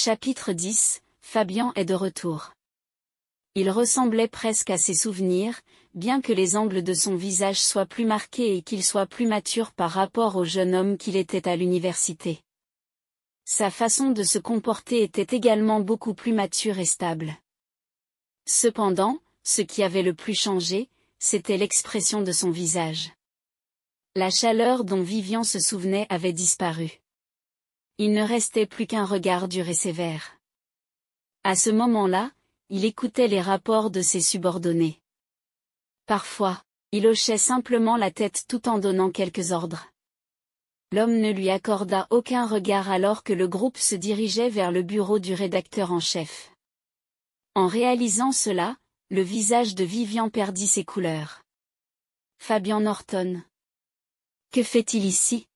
Chapitre 10 Fabian est de retour. Il ressemblait presque à ses souvenirs, bien que les angles de son visage soient plus marqués et qu'il soit plus mature par rapport au jeune homme qu'il était à l'université. Sa façon de se comporter était également beaucoup plus mature et stable. Cependant, ce qui avait le plus changé, c'était l'expression de son visage. La chaleur dont Vivian se souvenait avait disparu. Il ne restait plus qu'un regard dur et sévère. À ce moment-là, il écoutait les rapports de ses subordonnés. Parfois, il hochait simplement la tête tout en donnant quelques ordres. L'homme ne lui accorda aucun regard alors que le groupe se dirigeait vers le bureau du rédacteur en chef. En réalisant cela, le visage de Vivian perdit ses couleurs. Fabian Norton. Que fait-il ici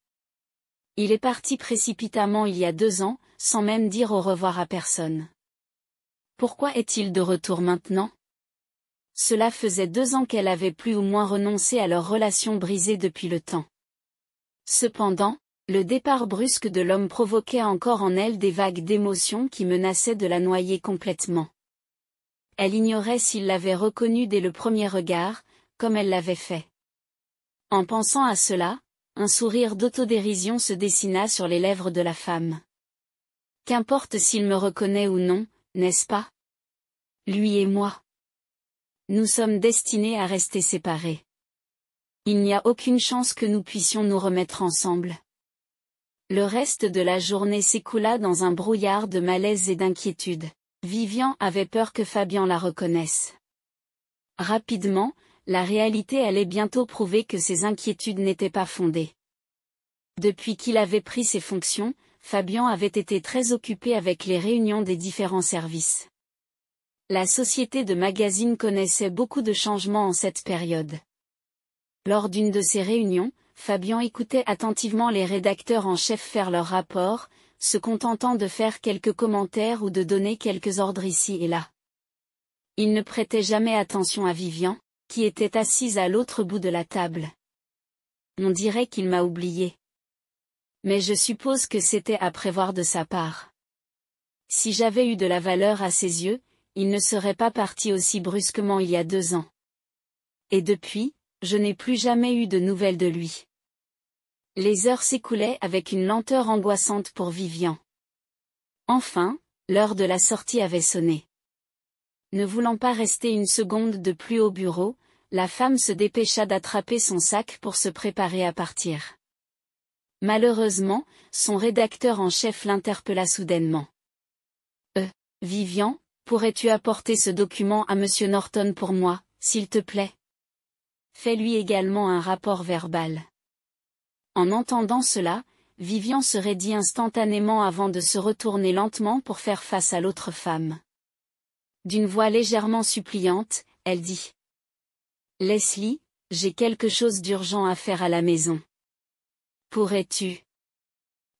il est parti précipitamment il y a deux ans, sans même dire au revoir à personne. Pourquoi est-il de retour maintenant Cela faisait deux ans qu'elle avait plus ou moins renoncé à leur relation brisée depuis le temps. Cependant, le départ brusque de l'homme provoquait encore en elle des vagues d'émotions qui menaçaient de la noyer complètement. Elle ignorait s'il l'avait reconnue dès le premier regard, comme elle l'avait fait. En pensant à cela, un sourire d'autodérision se dessina sur les lèvres de la femme. Qu'importe s'il me reconnaît ou non, n'est-ce pas Lui et moi. Nous sommes destinés à rester séparés. Il n'y a aucune chance que nous puissions nous remettre ensemble. Le reste de la journée s'écoula dans un brouillard de malaise et d'inquiétude. Vivian avait peur que Fabian la reconnaisse. Rapidement, la réalité allait bientôt prouver que ses inquiétudes n'étaient pas fondées. Depuis qu'il avait pris ses fonctions, Fabian avait été très occupé avec les réunions des différents services. La société de magazine connaissait beaucoup de changements en cette période. Lors d'une de ces réunions, Fabian écoutait attentivement les rédacteurs en chef faire leurs rapports, se contentant de faire quelques commentaires ou de donner quelques ordres ici et là. Il ne prêtait jamais attention à Vivian, qui était assise à l'autre bout de la table. On dirait qu'il m'a oublié. Mais je suppose que c'était à prévoir de sa part. Si j'avais eu de la valeur à ses yeux, il ne serait pas parti aussi brusquement il y a deux ans. Et depuis, je n'ai plus jamais eu de nouvelles de lui. Les heures s'écoulaient avec une lenteur angoissante pour Vivian. Enfin, l'heure de la sortie avait sonné. Ne voulant pas rester une seconde de plus au bureau, la femme se dépêcha d'attraper son sac pour se préparer à partir. Malheureusement, son rédacteur en chef l'interpella soudainement. Euh, Vivian, pourrais-tu apporter ce document à Monsieur Norton pour moi, s'il te plaît Fais-lui également un rapport verbal. En entendant cela, Vivian se raidit instantanément avant de se retourner lentement pour faire face à l'autre femme. D'une voix légèrement suppliante, elle dit Leslie, j'ai quelque chose d'urgent à faire à la maison. Pourrais-tu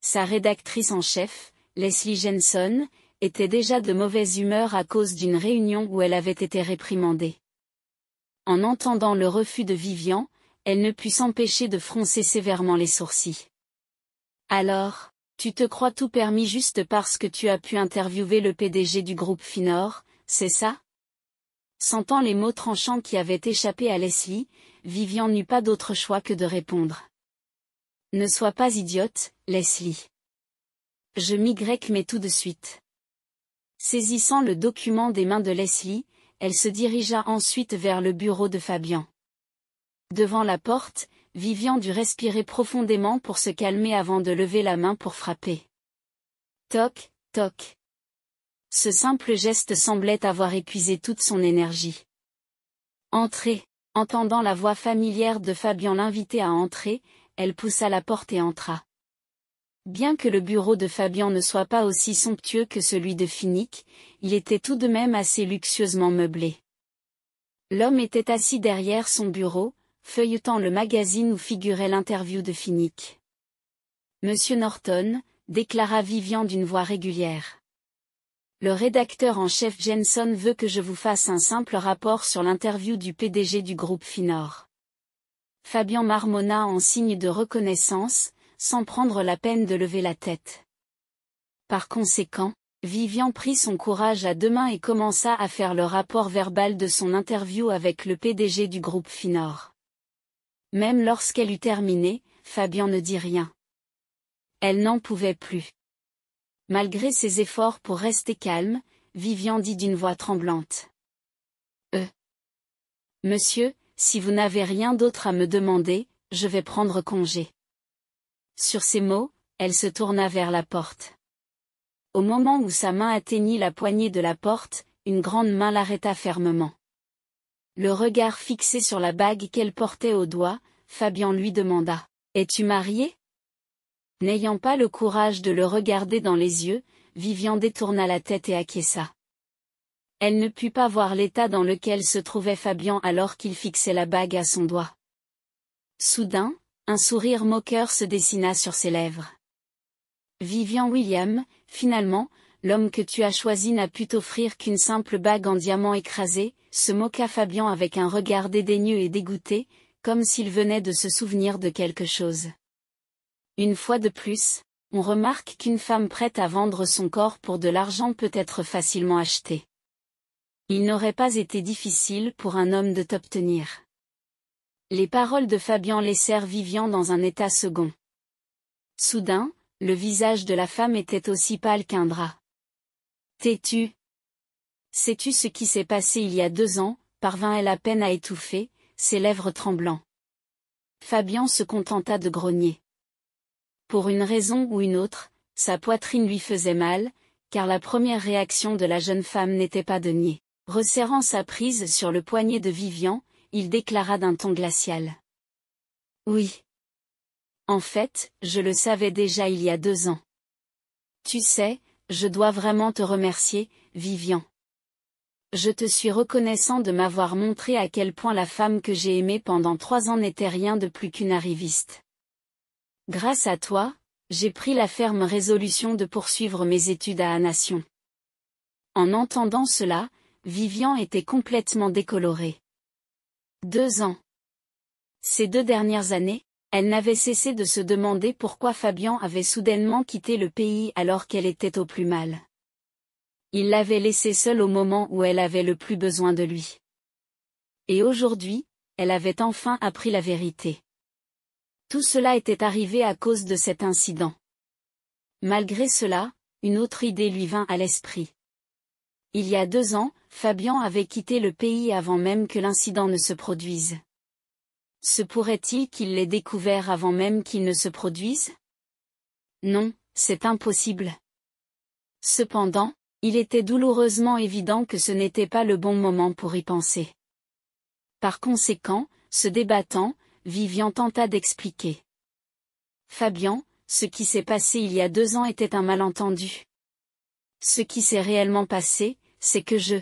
Sa rédactrice en chef, Leslie Jensen, était déjà de mauvaise humeur à cause d'une réunion où elle avait été réprimandée. En entendant le refus de Vivian, elle ne put s'empêcher de froncer sévèrement les sourcils. Alors, tu te crois tout permis juste parce que tu as pu interviewer le PDG du groupe Finor, c'est ça Sentant les mots tranchants qui avaient échappé à Leslie, Vivian n'eut pas d'autre choix que de répondre. Ne sois pas idiote, Leslie. Je m'y mais tout de suite. Saisissant le document des mains de Leslie, elle se dirigea ensuite vers le bureau de Fabian. Devant la porte, Vivian dut respirer profondément pour se calmer avant de lever la main pour frapper. Toc, toc. Ce simple geste semblait avoir épuisé toute son énergie. Entrée, Entendant la voix familière de Fabian l'inviter à entrer, elle poussa la porte et entra. Bien que le bureau de Fabian ne soit pas aussi somptueux que celui de Finic, il était tout de même assez luxueusement meublé. L'homme était assis derrière son bureau, feuilletant le magazine où figurait l'interview de Finic. Monsieur Norton, déclara Vivian d'une voix régulière le rédacteur en chef Jensen veut que je vous fasse un simple rapport sur l'interview du PDG du groupe Finor. Fabian marmonna en signe de reconnaissance, sans prendre la peine de lever la tête. Par conséquent, Vivian prit son courage à deux mains et commença à faire le rapport verbal de son interview avec le PDG du groupe Finor. Même lorsqu'elle eut terminé, Fabian ne dit rien. Elle n'en pouvait plus. Malgré ses efforts pour rester calme, Vivian dit d'une voix tremblante. Euh. Monsieur, si vous n'avez rien d'autre à me demander, je vais prendre congé. Sur ces mots, elle se tourna vers la porte. Au moment où sa main atteignit la poignée de la porte, une grande main l'arrêta fermement. Le regard fixé sur la bague qu'elle portait au doigt, Fabian lui demanda. Es-tu mariée ?» N'ayant pas le courage de le regarder dans les yeux, Vivian détourna la tête et acquiesça. Elle ne put pas voir l'état dans lequel se trouvait Fabian alors qu'il fixait la bague à son doigt. Soudain, un sourire moqueur se dessina sur ses lèvres. Vivian William, finalement, l'homme que tu as choisi n'a pu t'offrir qu'une simple bague en diamant écrasé, se moqua Fabian avec un regard dédaigneux et dégoûté, comme s'il venait de se souvenir de quelque chose. Une fois de plus, on remarque qu'une femme prête à vendre son corps pour de l'argent peut être facilement achetée. Il n'aurait pas été difficile pour un homme de t'obtenir. Les paroles de Fabian laissèrent Vivian dans un état second. Soudain, le visage de la femme était aussi pâle qu'un drap. T'es-tu Sais-tu ce qui s'est passé il y a deux ans parvint-elle à peine à étouffer, ses lèvres tremblant. Fabian se contenta de grogner. Pour une raison ou une autre, sa poitrine lui faisait mal, car la première réaction de la jeune femme n'était pas de nier. Resserrant sa prise sur le poignet de Vivian, il déclara d'un ton glacial. Oui. En fait, je le savais déjà il y a deux ans. Tu sais, je dois vraiment te remercier, Vivian. Je te suis reconnaissant de m'avoir montré à quel point la femme que j'ai aimée pendant trois ans n'était rien de plus qu'une arriviste. Grâce à toi, j'ai pris la ferme résolution de poursuivre mes études à Anation. En entendant cela, Vivian était complètement décolorée. Deux ans. Ces deux dernières années, elle n'avait cessé de se demander pourquoi Fabian avait soudainement quitté le pays alors qu'elle était au plus mal. Il l'avait laissée seule au moment où elle avait le plus besoin de lui. Et aujourd'hui, elle avait enfin appris la vérité. Tout cela était arrivé à cause de cet incident. Malgré cela, une autre idée lui vint à l'esprit. Il y a deux ans, Fabian avait quitté le pays avant même que l'incident ne se produise. Se pourrait-il qu'il l'ait découvert avant même qu'il ne se produise Non, c'est impossible. Cependant, il était douloureusement évident que ce n'était pas le bon moment pour y penser. Par conséquent, se débattant, Vivian tenta d'expliquer. Fabian, ce qui s'est passé il y a deux ans était un malentendu. Ce qui s'est réellement passé, c'est que je...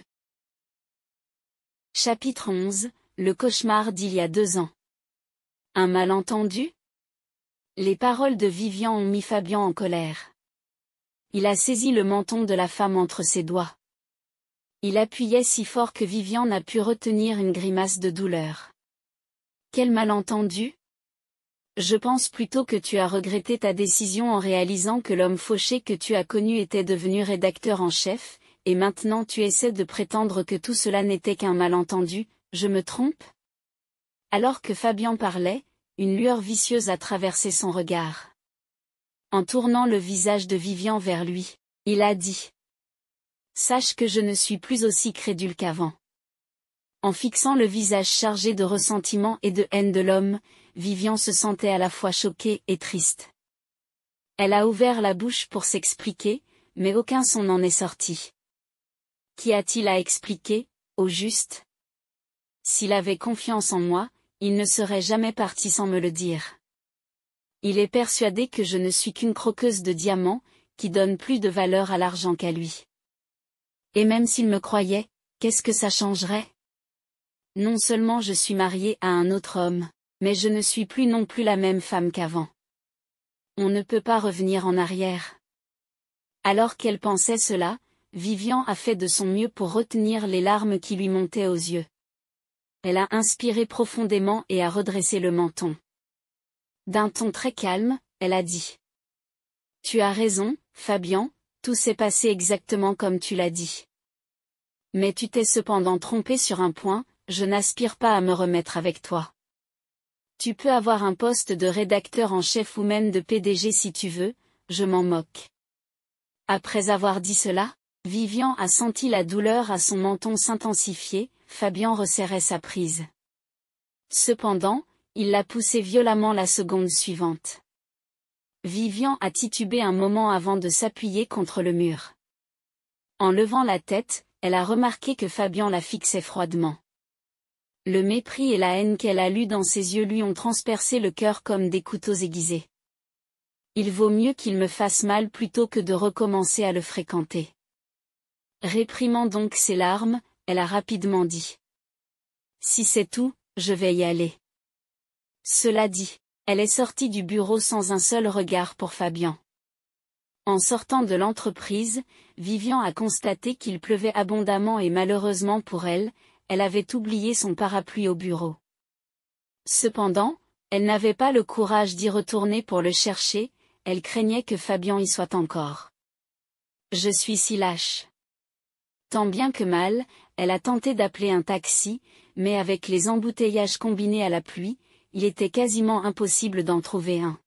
Chapitre 11 Le cauchemar d'il y a deux ans. Un malentendu Les paroles de Vivian ont mis Fabian en colère. Il a saisi le menton de la femme entre ses doigts. Il appuyait si fort que Vivian n'a pu retenir une grimace de douleur. Quel malentendu Je pense plutôt que tu as regretté ta décision en réalisant que l'homme fauché que tu as connu était devenu rédacteur en chef, et maintenant tu essaies de prétendre que tout cela n'était qu'un malentendu, je me trompe Alors que Fabian parlait, une lueur vicieuse a traversé son regard. En tournant le visage de Vivian vers lui, il a dit. Sache que je ne suis plus aussi crédule qu'avant. En fixant le visage chargé de ressentiment et de haine de l'homme, Vivian se sentait à la fois choquée et triste. Elle a ouvert la bouche pour s'expliquer, mais aucun son n'en est sorti. Qu'y a-t-il à expliquer, au juste S'il avait confiance en moi, il ne serait jamais parti sans me le dire. Il est persuadé que je ne suis qu'une croqueuse de diamants, qui donne plus de valeur à l'argent qu'à lui. Et même s'il me croyait, qu'est-ce que ça changerait non seulement je suis mariée à un autre homme, mais je ne suis plus non plus la même femme qu'avant. On ne peut pas revenir en arrière. Alors qu'elle pensait cela, Vivian a fait de son mieux pour retenir les larmes qui lui montaient aux yeux. Elle a inspiré profondément et a redressé le menton. D'un ton très calme, elle a dit. Tu as raison, Fabian, tout s'est passé exactement comme tu l'as dit. Mais tu t'es cependant trompé sur un point, je n'aspire pas à me remettre avec toi. Tu peux avoir un poste de rédacteur en chef ou même de PDG si tu veux, je m'en moque. Après avoir dit cela, Vivian a senti la douleur à son menton s'intensifier, Fabian resserrait sa prise. Cependant, il la poussée violemment la seconde suivante. Vivian a titubé un moment avant de s'appuyer contre le mur. En levant la tête, elle a remarqué que Fabian la fixait froidement. Le mépris et la haine qu'elle a lue dans ses yeux lui ont transpercé le cœur comme des couteaux aiguisés. Il vaut mieux qu'il me fasse mal plutôt que de recommencer à le fréquenter. Réprimant donc ses larmes, elle a rapidement dit. Si c'est tout, je vais y aller. Cela dit, elle est sortie du bureau sans un seul regard pour Fabian. En sortant de l'entreprise, Vivian a constaté qu'il pleuvait abondamment et malheureusement pour elle, elle avait oublié son parapluie au bureau. Cependant, elle n'avait pas le courage d'y retourner pour le chercher, elle craignait que Fabian y soit encore. Je suis si lâche. Tant bien que mal, elle a tenté d'appeler un taxi, mais avec les embouteillages combinés à la pluie, il était quasiment impossible d'en trouver un.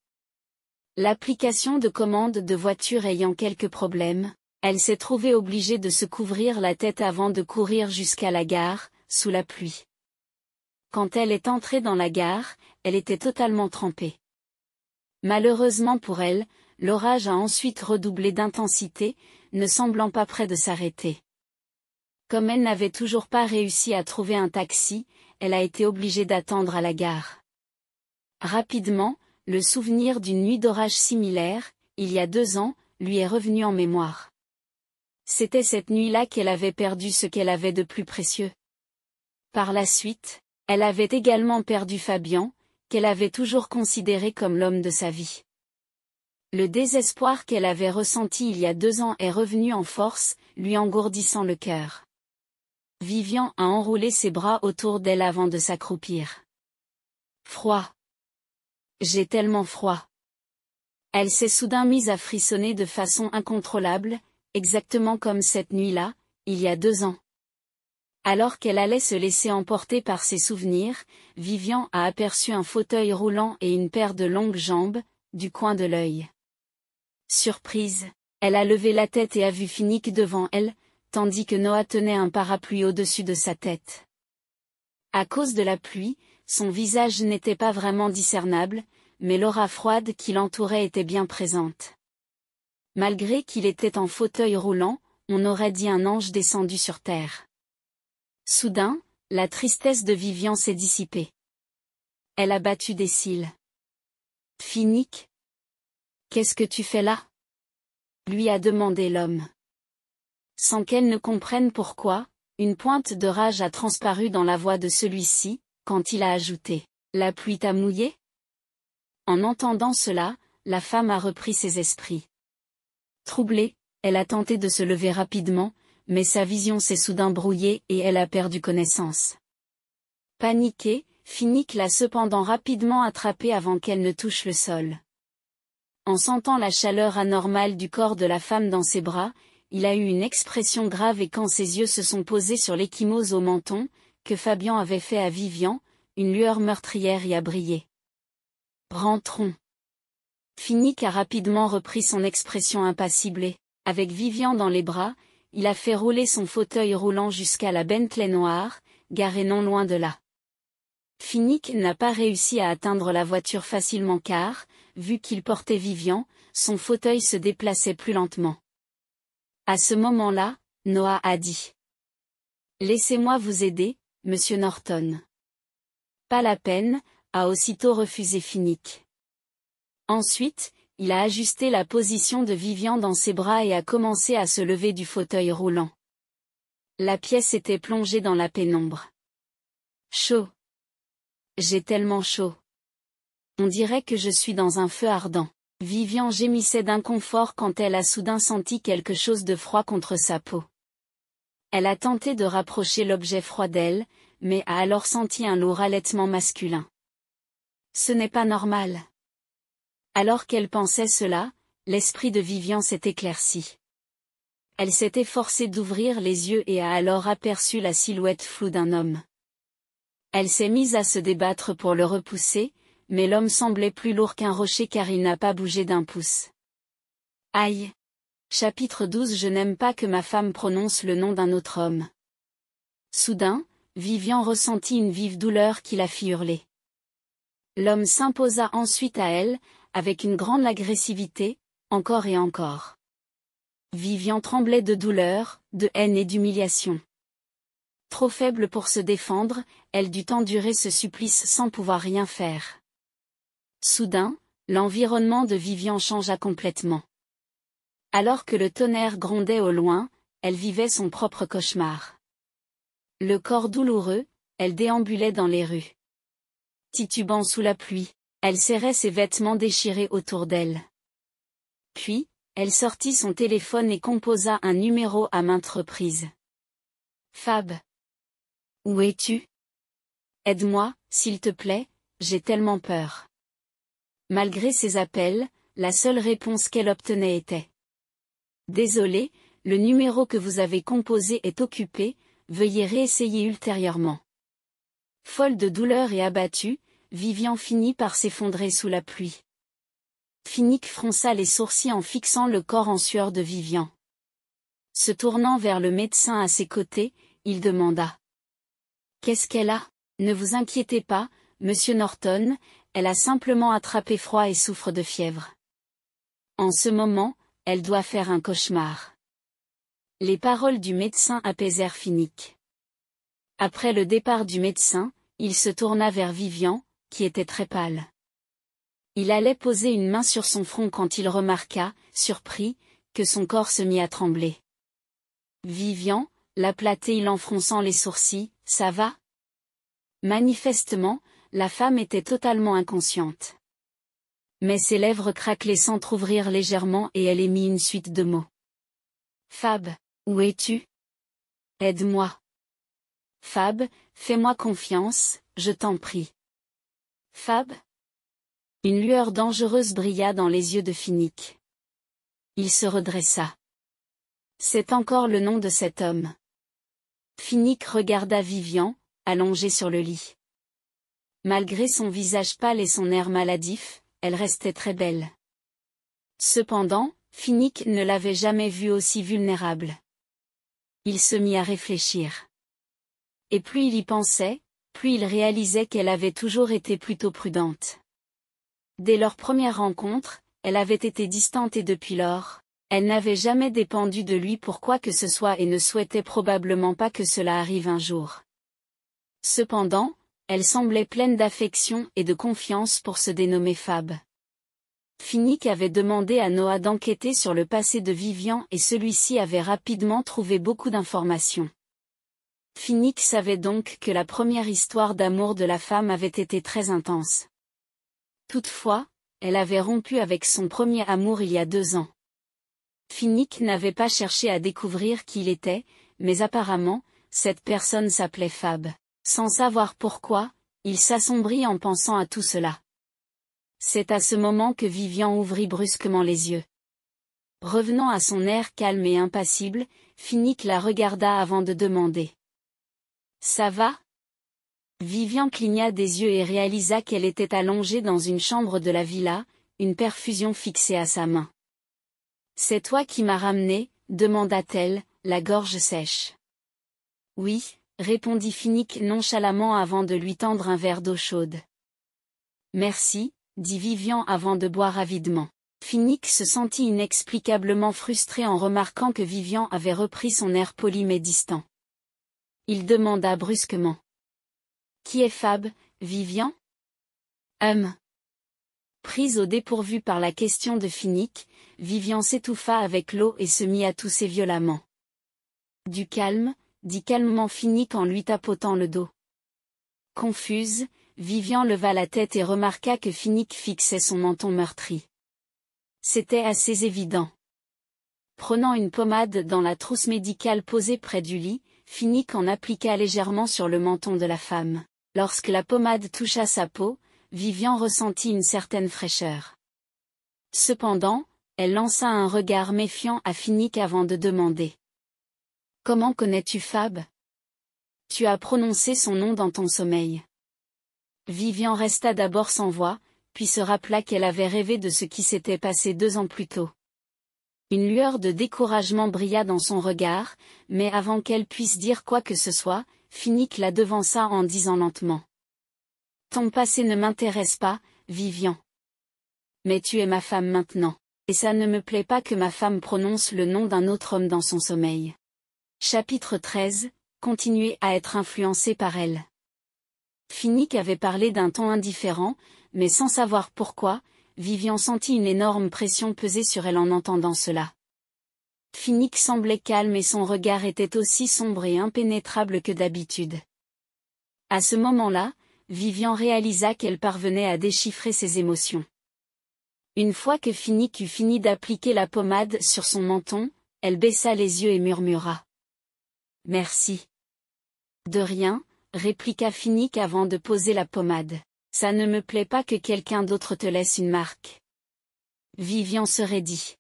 L'application de commande de voiture ayant quelques problèmes, elle s'est trouvée obligée de se couvrir la tête avant de courir jusqu'à la gare, sous la pluie. Quand elle est entrée dans la gare, elle était totalement trempée. Malheureusement pour elle, l'orage a ensuite redoublé d'intensité, ne semblant pas près de s'arrêter. Comme elle n'avait toujours pas réussi à trouver un taxi, elle a été obligée d'attendre à la gare. Rapidement, le souvenir d'une nuit d'orage similaire, il y a deux ans, lui est revenu en mémoire. C'était cette nuit-là qu'elle avait perdu ce qu'elle avait de plus précieux. Par la suite, elle avait également perdu Fabian, qu'elle avait toujours considéré comme l'homme de sa vie. Le désespoir qu'elle avait ressenti il y a deux ans est revenu en force, lui engourdissant le cœur. Vivian a enroulé ses bras autour d'elle avant de s'accroupir. Froid. J'ai tellement froid. Elle s'est soudain mise à frissonner de façon incontrôlable, exactement comme cette nuit-là, il y a deux ans. Alors qu'elle allait se laisser emporter par ses souvenirs, Vivian a aperçu un fauteuil roulant et une paire de longues jambes, du coin de l'œil. Surprise, elle a levé la tête et a vu Finnick devant elle, tandis que Noah tenait un parapluie au-dessus de sa tête. À cause de la pluie, son visage n'était pas vraiment discernable, mais l'aura froide qui l'entourait était bien présente. Malgré qu'il était en fauteuil roulant, on aurait dit un ange descendu sur terre. Soudain, la tristesse de Vivian s'est dissipée. Elle a battu des cils. Finique Qu'est-ce que tu fais là lui a demandé l'homme. Sans qu'elle ne comprenne pourquoi, une pointe de rage a transparu dans la voix de celui-ci, quand il a ajouté « La pluie t'a mouillé ?» En entendant cela, la femme a repris ses esprits. Troublée, elle a tenté de se lever rapidement, mais sa vision s'est soudain brouillée et elle a perdu connaissance. Paniquée, Finnick l'a cependant rapidement attrapée avant qu'elle ne touche le sol. En sentant la chaleur anormale du corps de la femme dans ses bras, il a eu une expression grave et quand ses yeux se sont posés sur l'échymose au menton, que Fabian avait fait à Vivian, une lueur meurtrière y a brillé. Rentrons. Finnick a rapidement repris son expression impassible et, avec Vivian dans les bras, il a fait rouler son fauteuil roulant jusqu'à la Bentley noire, garée non loin de là. Finnick n'a pas réussi à atteindre la voiture facilement car, vu qu'il portait Vivian, son fauteuil se déplaçait plus lentement. À ce moment-là, Noah a dit. Laissez-moi vous aider, monsieur Norton. Pas la peine, a aussitôt refusé Finnick. Ensuite, il a ajusté la position de Vivian dans ses bras et a commencé à se lever du fauteuil roulant. La pièce était plongée dans la pénombre. Chaud. J'ai tellement chaud. On dirait que je suis dans un feu ardent. Vivian gémissait d'inconfort quand elle a soudain senti quelque chose de froid contre sa peau. Elle a tenté de rapprocher l'objet froid d'elle, mais a alors senti un lourd allaitement masculin. Ce n'est pas normal. Alors qu'elle pensait cela, l'esprit de Vivian s'est éclairci. Elle s'était forcée d'ouvrir les yeux et a alors aperçu la silhouette floue d'un homme. Elle s'est mise à se débattre pour le repousser, mais l'homme semblait plus lourd qu'un rocher car il n'a pas bougé d'un pouce. Aïe Chapitre 12 Je n'aime pas que ma femme prononce le nom d'un autre homme. Soudain, Vivian ressentit une vive douleur qui la fit hurler. L'homme s'imposa ensuite à elle, avec une grande agressivité, encore et encore. Vivian tremblait de douleur, de haine et d'humiliation. Trop faible pour se défendre, elle dut endurer ce supplice sans pouvoir rien faire. Soudain, l'environnement de Vivian changea complètement. Alors que le tonnerre grondait au loin, elle vivait son propre cauchemar. Le corps douloureux, elle déambulait dans les rues. Titubant sous la pluie. Elle serrait ses vêtements déchirés autour d'elle. Puis, elle sortit son téléphone et composa un numéro à maintes reprises. Fab. Où es-tu Aide-moi, s'il te plaît, j'ai tellement peur. Malgré ses appels, la seule réponse qu'elle obtenait était. Désolé, le numéro que vous avez composé est occupé, veuillez réessayer ultérieurement. Folle de douleur et abattue, Vivian finit par s'effondrer sous la pluie. Finnick fronça les sourcils en fixant le corps en sueur de Vivian. Se tournant vers le médecin à ses côtés, il demanda. Qu'est-ce qu'elle a Ne vous inquiétez pas, monsieur Norton, elle a simplement attrapé froid et souffre de fièvre. En ce moment, elle doit faire un cauchemar. Les paroles du médecin apaisèrent Finnick. Après le départ du médecin, il se tourna vers Vivian, qui était très pâle. Il allait poser une main sur son front quand il remarqua, surpris, que son corps se mit à trembler. Vivian, l'aplatait-il en fronçant les sourcils, ça va Manifestement, la femme était totalement inconsciente. Mais ses lèvres craquaient s'entrouvrir légèrement et elle émit une suite de mots. Fab, où es-tu Aide-moi. Fab, fais-moi confiance, je t'en prie. Fab Une lueur dangereuse brilla dans les yeux de Finnick. Il se redressa. C'est encore le nom de cet homme. Finnick regarda Vivian, allongée sur le lit. Malgré son visage pâle et son air maladif, elle restait très belle. Cependant, Finnick ne l'avait jamais vue aussi vulnérable. Il se mit à réfléchir. Et plus il y pensait, puis il réalisait qu'elle avait toujours été plutôt prudente. Dès leur première rencontre, elle avait été distante et depuis lors, elle n'avait jamais dépendu de lui pour quoi que ce soit et ne souhaitait probablement pas que cela arrive un jour. Cependant, elle semblait pleine d'affection et de confiance pour se dénommer Fab. Finick avait demandé à Noah d'enquêter sur le passé de Vivian et celui-ci avait rapidement trouvé beaucoup d'informations. Finnick savait donc que la première histoire d'amour de la femme avait été très intense. Toutefois, elle avait rompu avec son premier amour il y a deux ans. Finnick n'avait pas cherché à découvrir qui il était, mais apparemment, cette personne s'appelait Fab. Sans savoir pourquoi, il s'assombrit en pensant à tout cela. C'est à ce moment que Vivian ouvrit brusquement les yeux. Revenant à son air calme et impassible, Finnick la regarda avant de demander. Ça va Vivian cligna des yeux et réalisa qu'elle était allongée dans une chambre de la villa, une perfusion fixée à sa main. C'est toi qui m'as ramené, demanda-t-elle, la gorge sèche. Oui, répondit Phénix nonchalamment avant de lui tendre un verre d'eau chaude. Merci, dit Vivian avant de boire avidement. Phénix se sentit inexplicablement frustré en remarquant que Vivian avait repris son air poli mais distant. Il demanda brusquement. Qui est Fab, Vivian Hum. Prise au dépourvu par la question de Finique, Vivian s'étouffa avec l'eau et se mit à tousser violemment. Du calme, dit calmement Finique en lui tapotant le dos. Confuse, Vivian leva la tête et remarqua que Finique fixait son menton meurtri. C'était assez évident. Prenant une pommade dans la trousse médicale posée près du lit, Finnick en appliqua légèrement sur le menton de la femme. Lorsque la pommade toucha sa peau, Vivian ressentit une certaine fraîcheur. Cependant, elle lança un regard méfiant à Finnick avant de demander. « Comment connais-tu Fab Tu as prononcé son nom dans ton sommeil. » Vivian resta d'abord sans voix, puis se rappela qu'elle avait rêvé de ce qui s'était passé deux ans plus tôt. Une lueur de découragement brilla dans son regard, mais avant qu'elle puisse dire quoi que ce soit, Finnick la devança en disant lentement. Ton passé ne m'intéresse pas, Vivian. Mais tu es ma femme maintenant, et ça ne me plaît pas que ma femme prononce le nom d'un autre homme dans son sommeil. Chapitre 13 Continuer à être influencé par elle. Finnick avait parlé d'un ton indifférent, mais sans savoir pourquoi, Vivian sentit une énorme pression peser sur elle en entendant cela. Phoenix semblait calme et son regard était aussi sombre et impénétrable que d'habitude. À ce moment-là, Vivian réalisa qu'elle parvenait à déchiffrer ses émotions. Une fois que Finnick eut fini d'appliquer la pommade sur son menton, elle baissa les yeux et murmura. Merci. De rien, répliqua Finnick avant de poser la pommade. Ça ne me plaît pas que quelqu'un d'autre te laisse une marque. Vivian serait dit.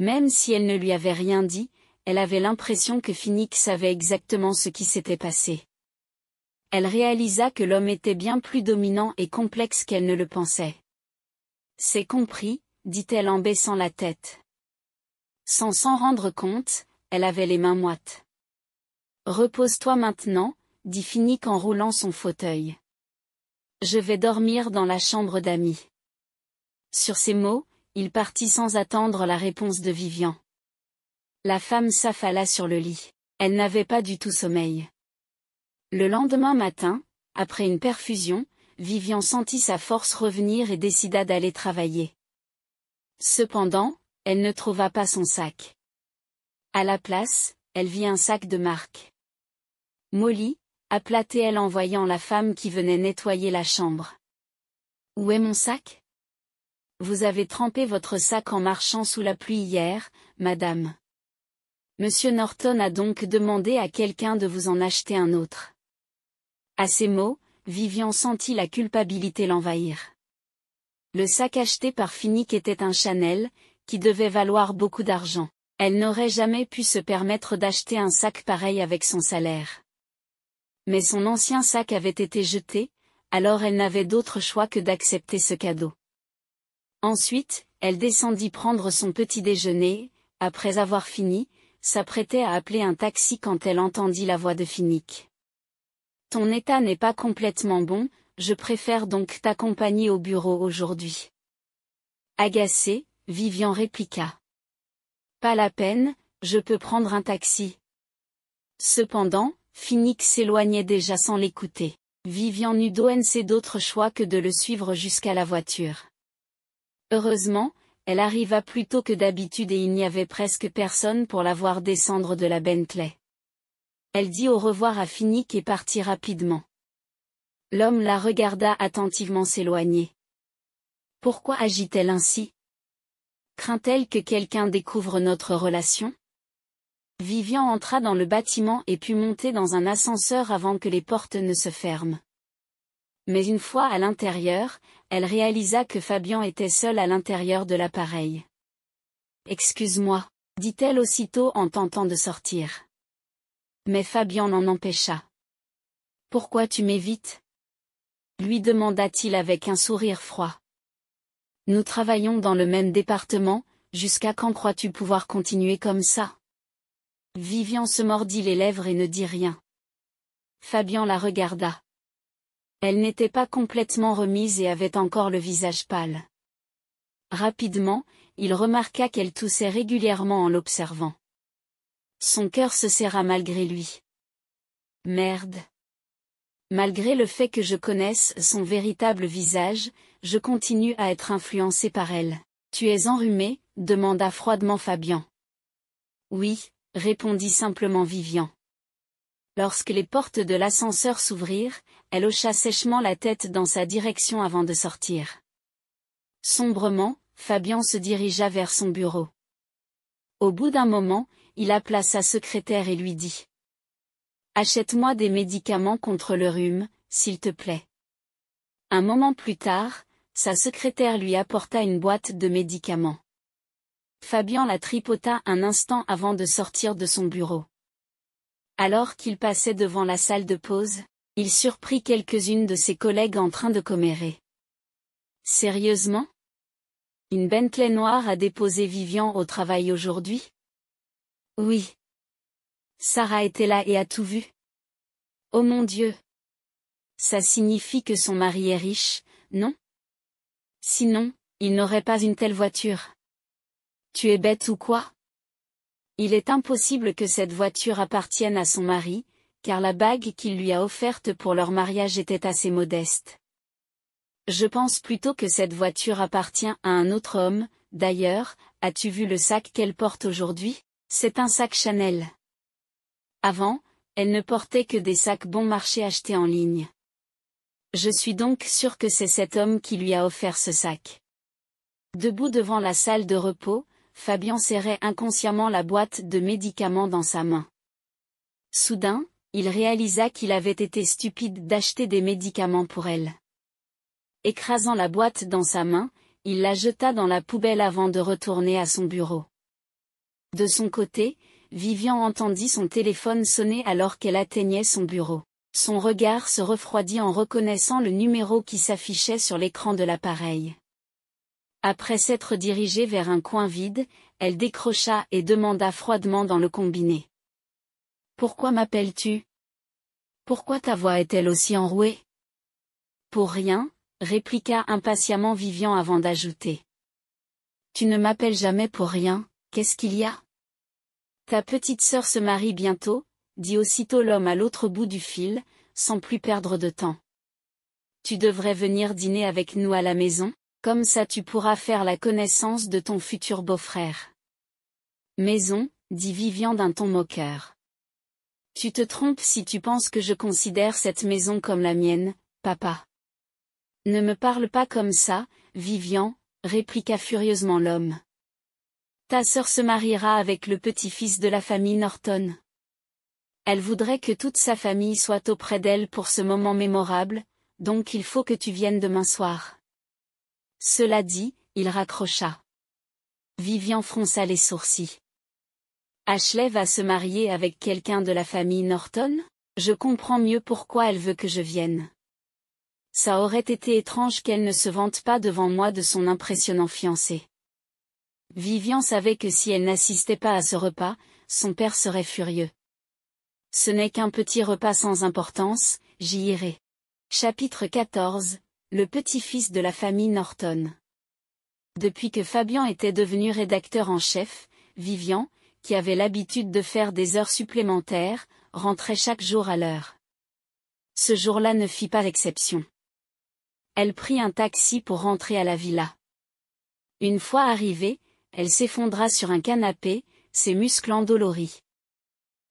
Même si elle ne lui avait rien dit, elle avait l'impression que Phénix savait exactement ce qui s'était passé. Elle réalisa que l'homme était bien plus dominant et complexe qu'elle ne le pensait. C'est compris, dit-elle en baissant la tête. Sans s'en rendre compte, elle avait les mains moites. Repose-toi maintenant, dit Finnick en roulant son fauteuil. Je vais dormir dans la chambre d'amis. Sur ces mots, il partit sans attendre la réponse de Vivian. La femme s'affala sur le lit. Elle n'avait pas du tout sommeil. Le lendemain matin, après une perfusion, Vivian sentit sa force revenir et décida d'aller travailler. Cependant, elle ne trouva pas son sac. À la place, elle vit un sac de marque. Molly, Aplatée, elle en voyant la femme qui venait nettoyer la chambre. Où est mon sac Vous avez trempé votre sac en marchant sous la pluie hier, madame. Monsieur Norton a donc demandé à quelqu'un de vous en acheter un autre. À ces mots, Vivian sentit la culpabilité l'envahir. Le sac acheté par Finnick était un Chanel, qui devait valoir beaucoup d'argent. Elle n'aurait jamais pu se permettre d'acheter un sac pareil avec son salaire. Mais son ancien sac avait été jeté, alors elle n'avait d'autre choix que d'accepter ce cadeau. Ensuite, elle descendit prendre son petit déjeuner, après avoir fini, s'apprêtait à appeler un taxi quand elle entendit la voix de Finnick. Ton état n'est pas complètement bon, je préfère donc t'accompagner au bureau aujourd'hui. Agacée, Vivian répliqua. Pas la peine, je peux prendre un taxi. Cependant, Phoenix s'éloignait déjà sans l'écouter. Vivian n'eut d'ONC d'autre choix que de le suivre jusqu'à la voiture. Heureusement, elle arriva plus tôt que d'habitude et il n'y avait presque personne pour la voir descendre de la Bentley. Elle dit au revoir à Finnick et partit rapidement. L'homme la regarda attentivement s'éloigner. Pourquoi agit-elle ainsi Craint-elle que quelqu'un découvre notre relation Vivian entra dans le bâtiment et put monter dans un ascenseur avant que les portes ne se ferment. Mais une fois à l'intérieur, elle réalisa que Fabian était seul à l'intérieur de l'appareil. Excuse-moi, dit-elle aussitôt en tentant de sortir. Mais Fabian l'en empêcha. Pourquoi tu m'évites lui demanda-t-il avec un sourire froid. Nous travaillons dans le même département, jusqu'à quand crois-tu pouvoir continuer comme ça Vivian se mordit les lèvres et ne dit rien. Fabian la regarda. Elle n'était pas complètement remise et avait encore le visage pâle. Rapidement, il remarqua qu'elle toussait régulièrement en l'observant. Son cœur se serra malgré lui. Merde. Malgré le fait que je connaisse son véritable visage, je continue à être influencé par elle. Tu es enrhumé demanda froidement Fabian. Oui, répondit simplement Vivian. Lorsque les portes de l'ascenseur s'ouvrirent, elle hocha sèchement la tête dans sa direction avant de sortir. Sombrement, Fabian se dirigea vers son bureau. Au bout d'un moment, il appela sa secrétaire et lui dit « Achète-moi des médicaments contre le rhume, s'il te plaît. » Un moment plus tard, sa secrétaire lui apporta une boîte de médicaments. Fabian la tripota un instant avant de sortir de son bureau. Alors qu'il passait devant la salle de pause, il surprit quelques-unes de ses collègues en train de commérer. Sérieusement Une Bentley noire a déposé Vivian au travail aujourd'hui Oui. Sarah était là et a tout vu. Oh mon Dieu Ça signifie que son mari est riche, non Sinon, il n'aurait pas une telle voiture. Tu es bête ou quoi Il est impossible que cette voiture appartienne à son mari, car la bague qu'il lui a offerte pour leur mariage était assez modeste. Je pense plutôt que cette voiture appartient à un autre homme, d'ailleurs, as-tu vu le sac qu'elle porte aujourd'hui C'est un sac Chanel. Avant, elle ne portait que des sacs bon marché achetés en ligne. Je suis donc sûre que c'est cet homme qui lui a offert ce sac. Debout devant la salle de repos, Fabian serrait inconsciemment la boîte de médicaments dans sa main. Soudain, il réalisa qu'il avait été stupide d'acheter des médicaments pour elle. Écrasant la boîte dans sa main, il la jeta dans la poubelle avant de retourner à son bureau. De son côté, Vivian entendit son téléphone sonner alors qu'elle atteignait son bureau. Son regard se refroidit en reconnaissant le numéro qui s'affichait sur l'écran de l'appareil. Après s'être dirigée vers un coin vide, elle décrocha et demanda froidement dans le combiné. Pourquoi m'appelles-tu Pourquoi ta voix est-elle aussi enrouée Pour rien, répliqua impatiemment Vivian avant d'ajouter. Tu ne m'appelles jamais pour rien, qu'est-ce qu'il y a Ta petite sœur se marie bientôt, dit aussitôt l'homme à l'autre bout du fil, sans plus perdre de temps. Tu devrais venir dîner avec nous à la maison comme ça tu pourras faire la connaissance de ton futur beau-frère. Maison, dit Vivian d'un ton moqueur. Tu te trompes si tu penses que je considère cette maison comme la mienne, papa. Ne me parle pas comme ça, Vivian, répliqua furieusement l'homme. Ta sœur se mariera avec le petit-fils de la famille Norton. Elle voudrait que toute sa famille soit auprès d'elle pour ce moment mémorable, donc il faut que tu viennes demain soir. Cela dit, il raccrocha. Vivian fronça les sourcils. Ashley va se marier avec quelqu'un de la famille Norton Je comprends mieux pourquoi elle veut que je vienne. Ça aurait été étrange qu'elle ne se vante pas devant moi de son impressionnant fiancé. Vivian savait que si elle n'assistait pas à ce repas, son père serait furieux. Ce n'est qu'un petit repas sans importance, j'y irai. Chapitre 14, le petit-fils de la famille Norton. Depuis que Fabian était devenu rédacteur en chef, Vivian, qui avait l'habitude de faire des heures supplémentaires, rentrait chaque jour à l'heure. Ce jour-là ne fit pas exception. Elle prit un taxi pour rentrer à la villa. Une fois arrivée, elle s'effondra sur un canapé, ses muscles endoloris.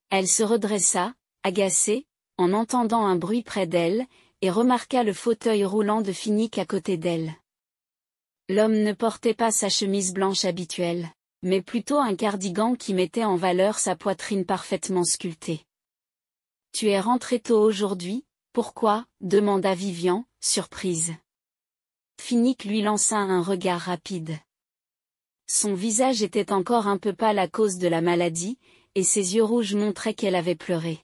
Elle se redressa, agacée, en entendant un bruit près d'elle, et remarqua le fauteuil roulant de Finnick à côté d'elle. L'homme ne portait pas sa chemise blanche habituelle, mais plutôt un cardigan qui mettait en valeur sa poitrine parfaitement sculptée. Tu es rentré tôt aujourd'hui, pourquoi demanda Vivian, surprise. Finnick lui lança un regard rapide. Son visage était encore un peu pâle à cause de la maladie, et ses yeux rouges montraient qu'elle avait pleuré.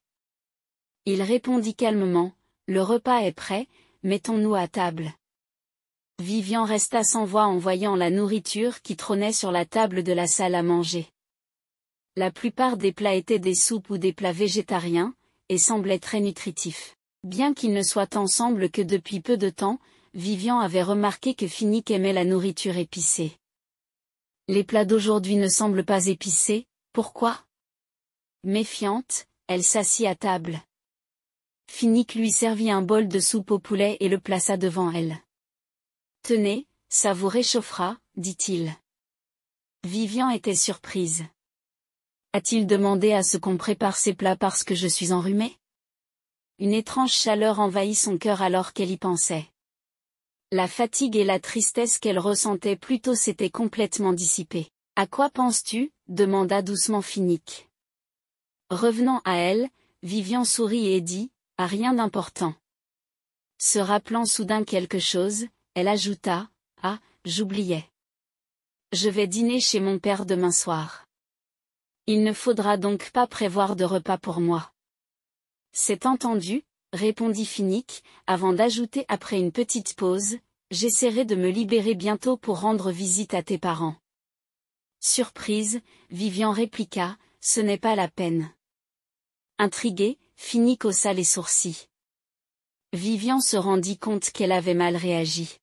Il répondit calmement, le repas est prêt, mettons-nous à table. Vivian resta sans voix en voyant la nourriture qui trônait sur la table de la salle à manger. La plupart des plats étaient des soupes ou des plats végétariens, et semblaient très nutritifs. Bien qu'ils ne soient ensemble que depuis peu de temps, Vivian avait remarqué que Finnick aimait la nourriture épicée. Les plats d'aujourd'hui ne semblent pas épicés, pourquoi Méfiante, elle s'assit à table. Finic lui servit un bol de soupe au poulet et le plaça devant elle. Tenez, ça vous réchauffera, dit-il. Vivian était surprise. A-t-il demandé à ce qu'on prépare ces plats parce que je suis enrhumée Une étrange chaleur envahit son cœur alors qu'elle y pensait. La fatigue et la tristesse qu'elle ressentait plus tôt s'étaient complètement dissipées. À quoi penses-tu demanda doucement Finic. Revenant à elle, Vivian sourit et dit, rien d'important. Se rappelant soudain quelque chose, elle ajouta, Ah, j'oubliais. Je vais dîner chez mon père demain soir. Il ne faudra donc pas prévoir de repas pour moi. C'est entendu, répondit Finique, avant d'ajouter après une petite pause, J'essaierai de me libérer bientôt pour rendre visite à tes parents. Surprise, Vivian répliqua, Ce n'est pas la peine. Intrigué, Phinique haussa les sourcils. Vivian se rendit compte qu'elle avait mal réagi.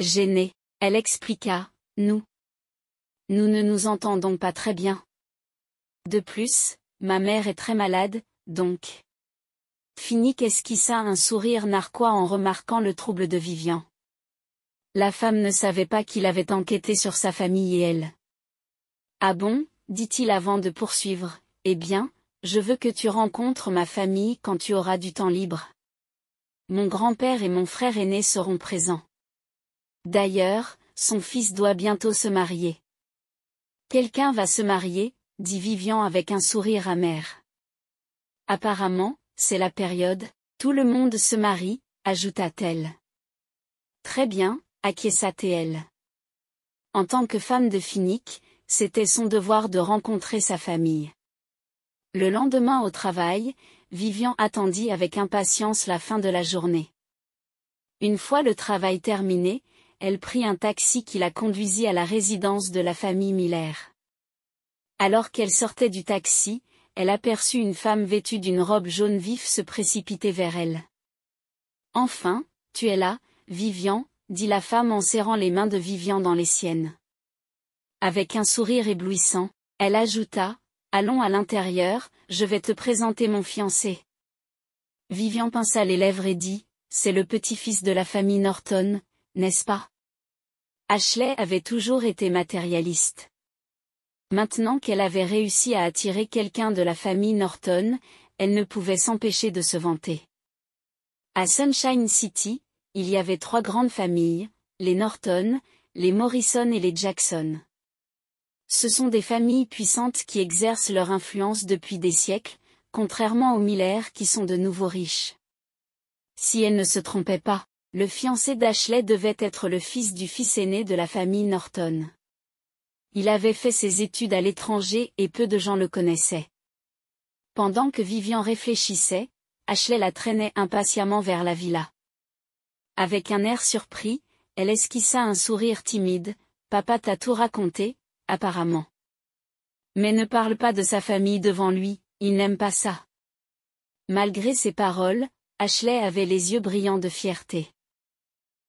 Gênée, elle expliqua, Nous. Nous ne nous entendons pas très bien. De plus, ma mère est très malade, donc. Finic esquissa un sourire narquois en remarquant le trouble de Vivian. La femme ne savait pas qu'il avait enquêté sur sa famille et elle. Ah bon, dit-il avant de poursuivre, eh bien, je veux que tu rencontres ma famille quand tu auras du temps libre. Mon grand-père et mon frère aîné seront présents. D'ailleurs, son fils doit bientôt se marier. Quelqu'un va se marier, dit Vivian avec un sourire amer. Apparemment, c'est la période, tout le monde se marie, ajouta-t-elle. Très bien, acquiesça-t-elle. En tant que femme de Finique, c'était son devoir de rencontrer sa famille. Le lendemain au travail, Vivian attendit avec impatience la fin de la journée. Une fois le travail terminé, elle prit un taxi qui la conduisit à la résidence de la famille Miller. Alors qu'elle sortait du taxi, elle aperçut une femme vêtue d'une robe jaune vif se précipiter vers elle. Enfin, tu es là, Vivian, dit la femme en serrant les mains de Vivian dans les siennes. Avec un sourire éblouissant, elle ajouta, Allons à l'intérieur, je vais te présenter mon fiancé. Vivian pinça les lèvres et dit, c'est le petit-fils de la famille Norton, n'est-ce pas Ashley avait toujours été matérialiste. Maintenant qu'elle avait réussi à attirer quelqu'un de la famille Norton, elle ne pouvait s'empêcher de se vanter. À Sunshine City, il y avait trois grandes familles, les Norton, les Morrison et les Jackson. Ce sont des familles puissantes qui exercent leur influence depuis des siècles, contrairement aux Miller qui sont de nouveau riches. Si elle ne se trompait pas, le fiancé d'Ashley devait être le fils du fils aîné de la famille Norton. Il avait fait ses études à l'étranger et peu de gens le connaissaient. Pendant que Vivian réfléchissait, Ashley la traînait impatiemment vers la villa. Avec un air surpris, elle esquissa un sourire timide, Papa t'a tout raconté, apparemment. Mais ne parle pas de sa famille devant lui, il n'aime pas ça. Malgré ces paroles, Ashley avait les yeux brillants de fierté.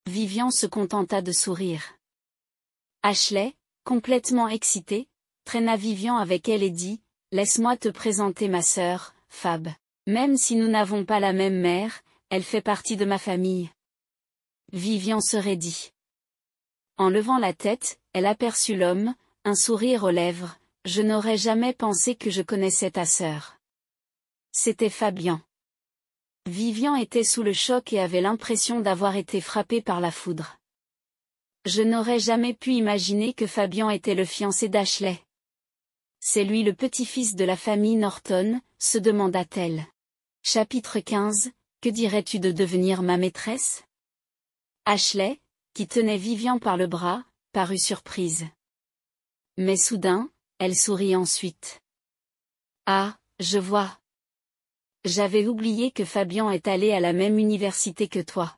Vivian se contenta de sourire. Ashley, complètement excité, traîna Vivian avec elle et dit, Laisse-moi te présenter ma sœur, Fab. Même si nous n'avons pas la même mère, elle fait partie de ma famille. Vivian se raidit. En levant la tête, elle aperçut l'homme, un sourire aux lèvres, je n'aurais jamais pensé que je connaissais ta sœur. C'était Fabian. Vivian était sous le choc et avait l'impression d'avoir été frappé par la foudre. Je n'aurais jamais pu imaginer que Fabian était le fiancé d'Ashley. C'est lui le petit-fils de la famille Norton, se demanda-t-elle. Chapitre 15 Que dirais-tu de devenir ma maîtresse Ashley, qui tenait Vivian par le bras, parut surprise. Mais soudain, elle sourit ensuite. Ah, je vois. J'avais oublié que Fabian est allé à la même université que toi.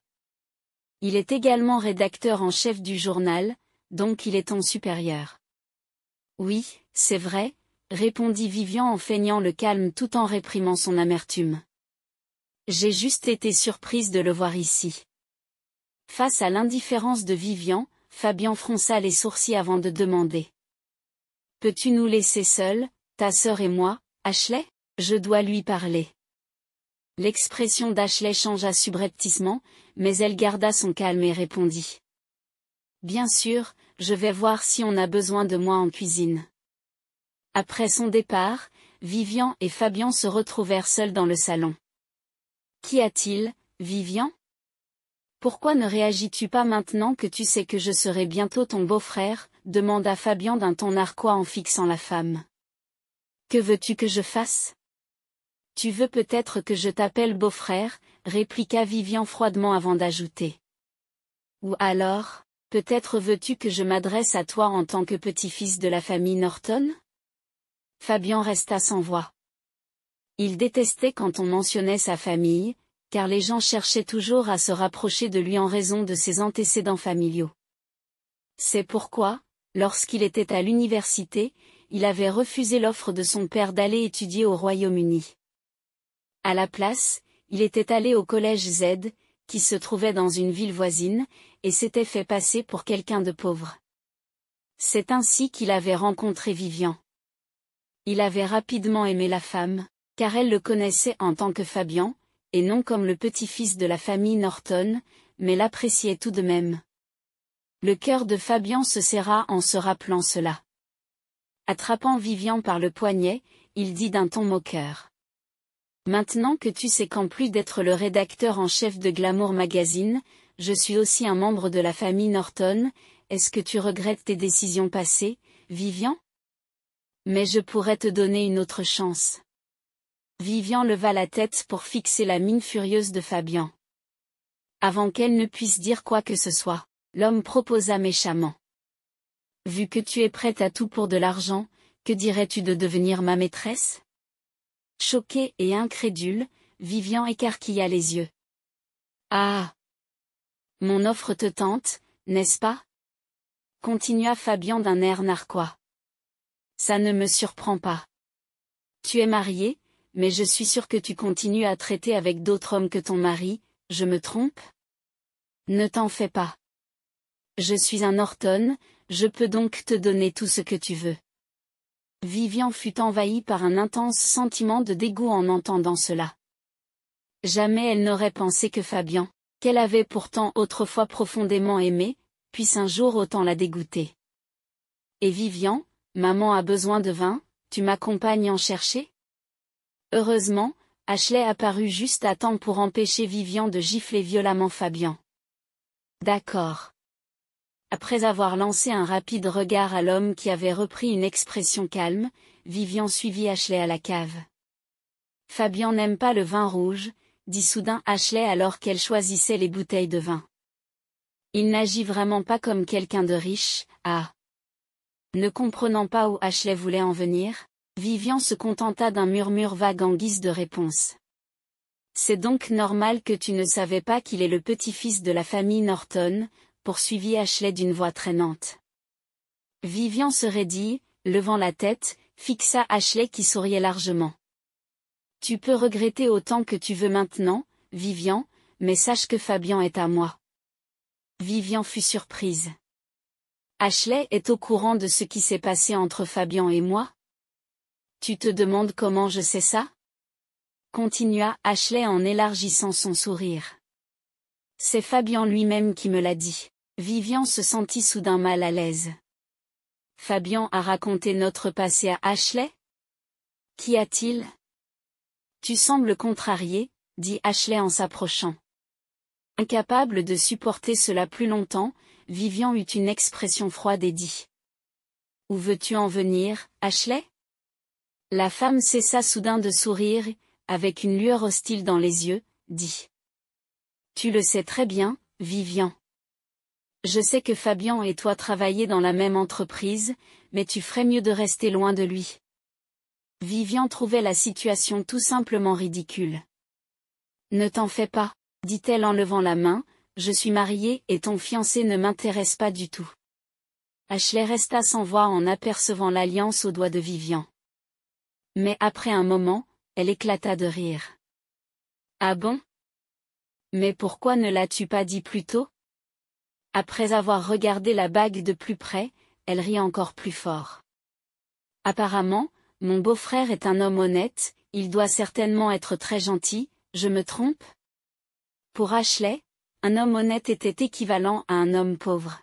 Il est également rédacteur en chef du journal, donc il est ton supérieur. Oui, c'est vrai, répondit Vivian en feignant le calme tout en réprimant son amertume. J'ai juste été surprise de le voir ici. Face à l'indifférence de Vivian, Fabian fronça les sourcils avant de demander. Peux-tu nous laisser seuls, ta sœur et moi, Ashley Je dois lui parler. L'expression d'Ashley changea subrepticement, mais elle garda son calme et répondit. Bien sûr, je vais voir si on a besoin de moi en cuisine. Après son départ, Vivian et Fabian se retrouvèrent seuls dans le salon. Qu'y a-t-il, Vivian pourquoi ne réagis-tu pas maintenant que tu sais que je serai bientôt ton beau-frère demanda Fabian d'un ton narquois en fixant la femme. Que veux-tu que je fasse Tu veux peut-être que je t'appelle beau-frère, répliqua Vivian froidement avant d'ajouter. Ou alors, peut-être veux-tu que je m'adresse à toi en tant que petit-fils de la famille Norton Fabian resta sans voix. Il détestait quand on mentionnait sa famille, car les gens cherchaient toujours à se rapprocher de lui en raison de ses antécédents familiaux. C'est pourquoi, lorsqu'il était à l'université, il avait refusé l'offre de son père d'aller étudier au Royaume-Uni. À la place, il était allé au collège Z, qui se trouvait dans une ville voisine, et s'était fait passer pour quelqu'un de pauvre. C'est ainsi qu'il avait rencontré Vivian. Il avait rapidement aimé la femme, car elle le connaissait en tant que Fabian, et non comme le petit-fils de la famille Norton, mais l'appréciait tout de même. Le cœur de Fabian se serra en se rappelant cela. Attrapant Vivian par le poignet, il dit d'un ton moqueur. Maintenant que tu sais qu'en plus d'être le rédacteur en chef de Glamour Magazine, je suis aussi un membre de la famille Norton, est-ce que tu regrettes tes décisions passées, Vivian Mais je pourrais te donner une autre chance. Vivian leva la tête pour fixer la mine furieuse de Fabian. Avant qu'elle ne puisse dire quoi que ce soit, l'homme proposa méchamment. Vu que tu es prête à tout pour de l'argent, que dirais-tu de devenir ma maîtresse Choquée et incrédule, Vivian écarquilla les yeux. Ah Mon offre te tente, n'est-ce pas continua Fabian d'un air narquois. Ça ne me surprend pas. Tu es mariée mais je suis sûre que tu continues à traiter avec d'autres hommes que ton mari, je me trompe Ne t'en fais pas. Je suis un Horton, je peux donc te donner tout ce que tu veux. Vivian fut envahie par un intense sentiment de dégoût en entendant cela. Jamais elle n'aurait pensé que Fabian, qu'elle avait pourtant autrefois profondément aimé, puisse un jour autant la dégoûter. Et Vivian, maman a besoin de vin, tu m'accompagnes en chercher Heureusement, Ashley apparut juste à temps pour empêcher Vivian de gifler violemment Fabian. D'accord. Après avoir lancé un rapide regard à l'homme qui avait repris une expression calme, Vivian suivit Ashley à la cave. Fabian n'aime pas le vin rouge, dit soudain Ashley alors qu'elle choisissait les bouteilles de vin. Il n'agit vraiment pas comme quelqu'un de riche, ah. Ne comprenant pas où Ashley voulait en venir, Vivian se contenta d'un murmure vague en guise de réponse. C'est donc normal que tu ne savais pas qu'il est le petit-fils de la famille Norton, poursuivit Ashley d'une voix traînante. Vivian se raidit, levant la tête, fixa Ashley qui souriait largement. Tu peux regretter autant que tu veux maintenant, Vivian, mais sache que Fabian est à moi. Vivian fut surprise. Ashley est au courant de ce qui s'est passé entre Fabian et moi tu te demandes comment je sais ça Continua Ashley en élargissant son sourire. C'est Fabian lui-même qui me l'a dit. Vivian se sentit soudain mal à l'aise. Fabian a raconté notre passé à Ashley Qu'y a-t-il Tu sembles contrarié, dit Ashley en s'approchant. Incapable de supporter cela plus longtemps, Vivian eut une expression froide et dit. Où veux-tu en venir, Ashley la femme cessa soudain de sourire, avec une lueur hostile dans les yeux, dit. Tu le sais très bien, Vivian. Je sais que Fabian et toi travaillez dans la même entreprise, mais tu ferais mieux de rester loin de lui. Vivian trouvait la situation tout simplement ridicule. Ne t'en fais pas, dit-elle en levant la main, je suis mariée et ton fiancé ne m'intéresse pas du tout. Ashley resta sans voix en apercevant l'alliance au doigt de Vivian. Mais après un moment, elle éclata de rire. Ah bon Mais pourquoi ne l'as-tu pas dit plus tôt Après avoir regardé la bague de plus près, elle rit encore plus fort. Apparemment, mon beau-frère est un homme honnête, il doit certainement être très gentil, je me trompe Pour Ashley, un homme honnête était équivalent à un homme pauvre.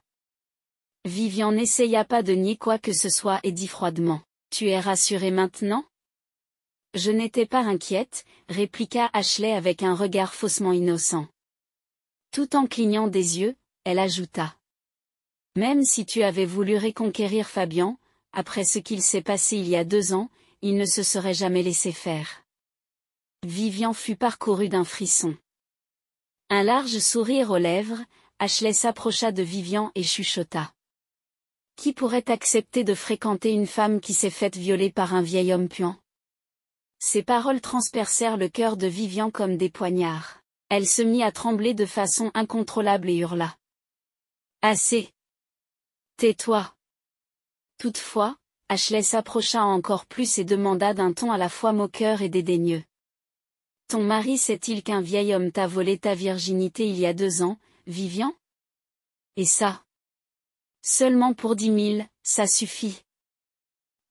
Vivian n'essaya pas de nier quoi que ce soit et dit froidement. Tu es rassuré maintenant je n'étais pas inquiète, répliqua Ashley avec un regard faussement innocent. Tout en clignant des yeux, elle ajouta. Même si tu avais voulu reconquérir Fabian, après ce qu'il s'est passé il y a deux ans, il ne se serait jamais laissé faire. Vivian fut parcouru d'un frisson. Un large sourire aux lèvres, Ashley s'approcha de Vivian et chuchota. Qui pourrait accepter de fréquenter une femme qui s'est faite violer par un vieil homme puant ces paroles transpercèrent le cœur de Vivian comme des poignards. Elle se mit à trembler de façon incontrôlable et hurla. Assez. Tais-toi. Toutefois, Ashley s'approcha encore plus et demanda d'un ton à la fois moqueur et dédaigneux. Ton mari sait-il qu'un vieil homme t'a volé ta virginité il y a deux ans, Vivian Et ça Seulement pour dix mille, ça suffit.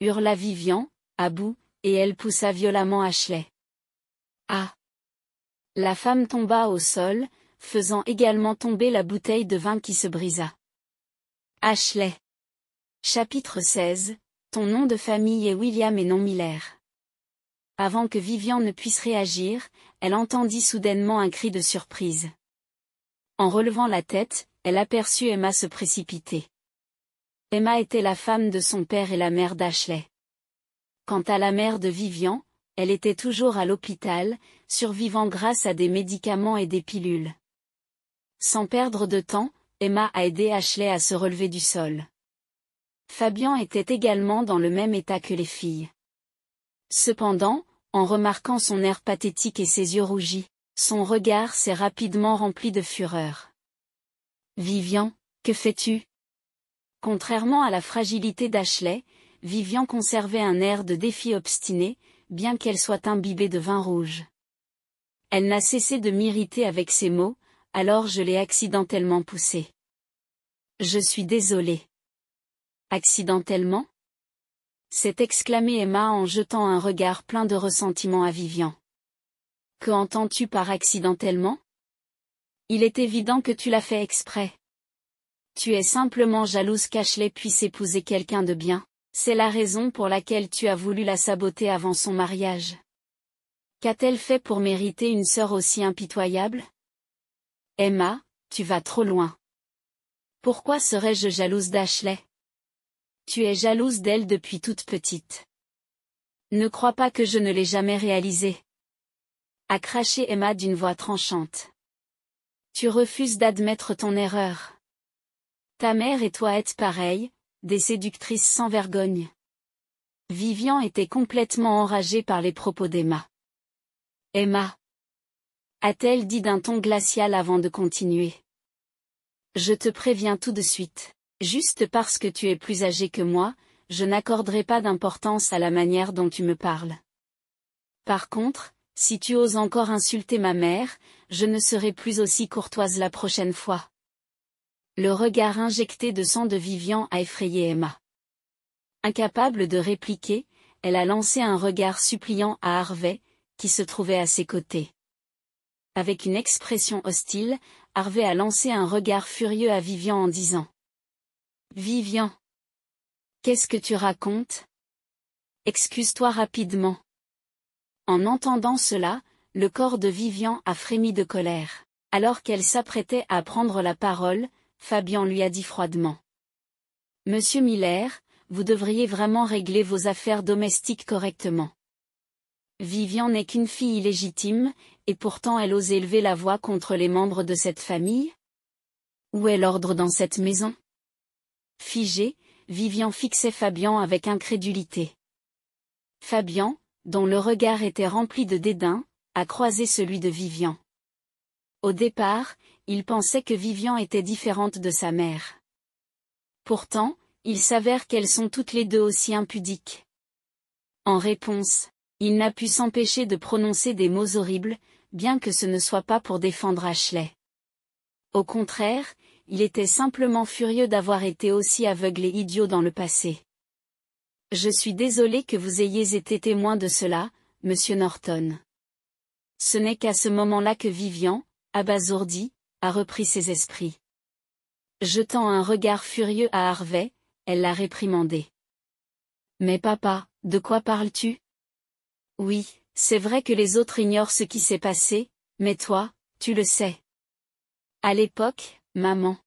Hurla Vivian, à bout, et elle poussa violemment Ashley. Ah La femme tomba au sol, faisant également tomber la bouteille de vin qui se brisa. Ashley Chapitre 16 Ton nom de famille est William et non Miller. Avant que Vivian ne puisse réagir, elle entendit soudainement un cri de surprise. En relevant la tête, elle aperçut Emma se précipiter. Emma était la femme de son père et la mère d'Ashley. Quant à la mère de Vivian, elle était toujours à l'hôpital, survivant grâce à des médicaments et des pilules. Sans perdre de temps, Emma a aidé Ashley à se relever du sol. Fabian était également dans le même état que les filles. Cependant, en remarquant son air pathétique et ses yeux rougis, son regard s'est rapidement rempli de fureur. Vivian, que fais-tu Contrairement à la fragilité d'Ashley, Vivian conservait un air de défi obstiné, bien qu'elle soit imbibée de vin rouge. Elle n'a cessé de m'irriter avec ses mots, alors je l'ai accidentellement poussée. Je suis désolée. Accidentellement s'est exclamée Emma en jetant un regard plein de ressentiment à Vivian. Que entends-tu par accidentellement Il est évident que tu l'as fait exprès. Tu es simplement jalouse qu'Ashley puisse épouser quelqu'un de bien. C'est la raison pour laquelle tu as voulu la saboter avant son mariage. Qu'a-t-elle fait pour mériter une sœur aussi impitoyable Emma, tu vas trop loin. Pourquoi serais-je jalouse d'Ashley Tu es jalouse d'elle depuis toute petite. Ne crois pas que je ne l'ai jamais réalisée. »« A craché Emma d'une voix tranchante. Tu refuses d'admettre ton erreur. Ta mère et toi êtes pareilles. Des séductrices sans vergogne. Vivian était complètement enragée par les propos d'Emma. Emma a-t-elle dit d'un ton glacial avant de continuer. Je te préviens tout de suite. Juste parce que tu es plus âgé que moi, je n'accorderai pas d'importance à la manière dont tu me parles. Par contre, si tu oses encore insulter ma mère, je ne serai plus aussi courtoise la prochaine fois. Le regard injecté de sang de Vivian a effrayé Emma. Incapable de répliquer, elle a lancé un regard suppliant à Harvey, qui se trouvait à ses côtés. Avec une expression hostile, Harvey a lancé un regard furieux à Vivian en disant « Vivian Qu'est-ce que tu racontes Excuse-toi rapidement !» En entendant cela, le corps de Vivian a frémi de colère. Alors qu'elle s'apprêtait à prendre la parole, Fabian lui a dit froidement. Monsieur Miller, vous devriez vraiment régler vos affaires domestiques correctement. Vivian n'est qu'une fille illégitime, et pourtant elle ose élever la voix contre les membres de cette famille Où est l'ordre dans cette maison Figé, Vivian fixait Fabian avec incrédulité. Fabian, dont le regard était rempli de dédain, a croisé celui de Vivian. Au départ, il pensait que Vivian était différente de sa mère. Pourtant, il s'avère qu'elles sont toutes les deux aussi impudiques. En réponse, il n'a pu s'empêcher de prononcer des mots horribles, bien que ce ne soit pas pour défendre Ashley. Au contraire, il était simplement furieux d'avoir été aussi aveugle et idiot dans le passé. Je suis désolé que vous ayez été témoin de cela, monsieur Norton. Ce n'est qu'à ce moment-là que Vivian, abasourdi, a repris ses esprits. Jetant un regard furieux à Harvey, elle l'a réprimandé. Mais papa, de quoi parles-tu Oui, c'est vrai que les autres ignorent ce qui s'est passé, mais toi, tu le sais. À l'époque, maman.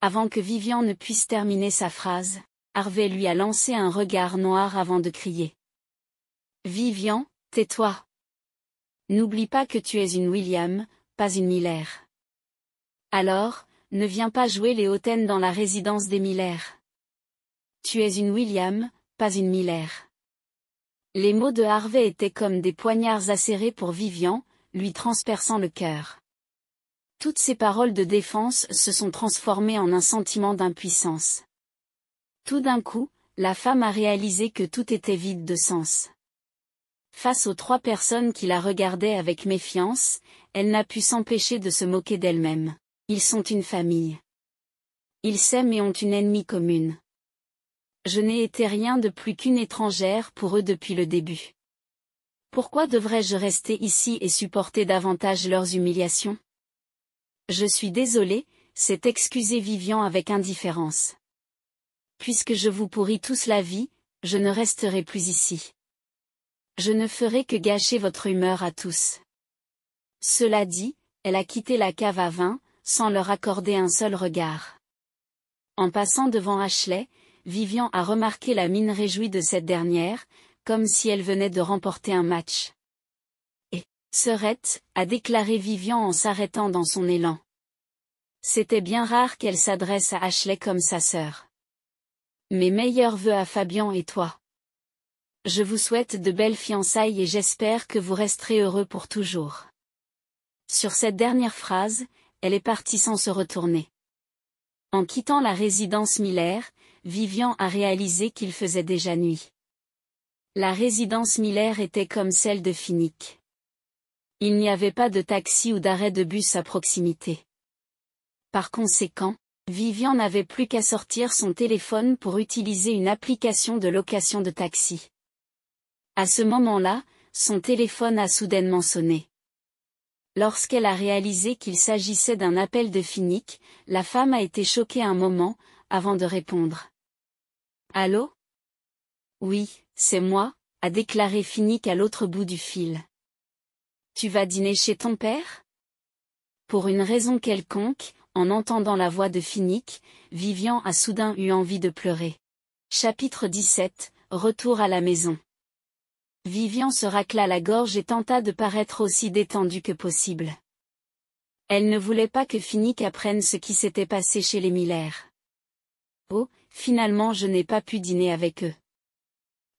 Avant que Vivian ne puisse terminer sa phrase, Harvey lui a lancé un regard noir avant de crier. Vivian, tais-toi. N'oublie pas que tu es une William, pas une Miller. Alors, ne viens pas jouer les hautaines dans la résidence des Miller. Tu es une William, pas une Miller. Les mots de Harvey étaient comme des poignards acérés pour Vivian, lui transperçant le cœur. Toutes ces paroles de défense se sont transformées en un sentiment d'impuissance. Tout d'un coup, la femme a réalisé que tout était vide de sens. Face aux trois personnes qui la regardaient avec méfiance, elle n'a pu s'empêcher de se moquer d'elle-même. Ils sont une famille. Ils s'aiment et ont une ennemie commune. Je n'ai été rien de plus qu'une étrangère pour eux depuis le début. Pourquoi devrais-je rester ici et supporter davantage leurs humiliations Je suis désolée, s'est excusé Vivian avec indifférence. Puisque je vous pourris tous la vie, je ne resterai plus ici. Je ne ferai que gâcher votre humeur à tous. Cela dit, elle a quitté la cave à vin, sans leur accorder un seul regard. En passant devant Ashley, Vivian a remarqué la mine réjouie de cette dernière, comme si elle venait de remporter un match. Et, Serette, a déclaré Vivian en s'arrêtant dans son élan. C'était bien rare qu'elle s'adresse à Ashley comme sa sœur. Mes meilleurs vœux à Fabian et toi. Je vous souhaite de belles fiançailles et j'espère que vous resterez heureux pour toujours. Sur cette dernière phrase, elle est partie sans se retourner. En quittant la résidence Miller, Vivian a réalisé qu'il faisait déjà nuit. La résidence Miller était comme celle de Finick. Il n'y avait pas de taxi ou d'arrêt de bus à proximité. Par conséquent, Vivian n'avait plus qu'à sortir son téléphone pour utiliser une application de location de taxi. À ce moment-là, son téléphone a soudainement sonné. Lorsqu'elle a réalisé qu'il s'agissait d'un appel de Finic, la femme a été choquée un moment, avant de répondre. Allô Oui, c'est moi, a déclaré Finic à l'autre bout du fil. Tu vas dîner chez ton père Pour une raison quelconque, en entendant la voix de Finic, Vivian a soudain eu envie de pleurer. Chapitre 17 Retour à la maison Vivian se racla la gorge et tenta de paraître aussi détendue que possible. Elle ne voulait pas que Finnick apprenne ce qui s'était passé chez les Miller. Oh, finalement je n'ai pas pu dîner avec eux.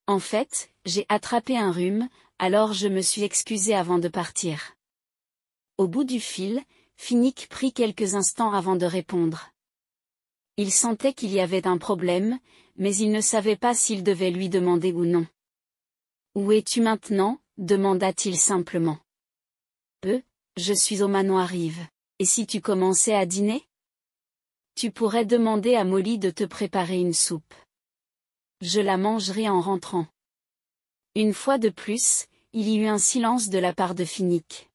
En fait, j'ai attrapé un rhume, alors je me suis excusée avant de partir. Au bout du fil, Finnick prit quelques instants avant de répondre. Il sentait qu'il y avait un problème, mais il ne savait pas s'il devait lui demander ou non. Où es-tu maintenant demanda-t-il simplement. Peu, je suis au manoir Rive. Et si tu commençais à dîner Tu pourrais demander à Molly de te préparer une soupe. Je la mangerai en rentrant. Une fois de plus, il y eut un silence de la part de Phinique.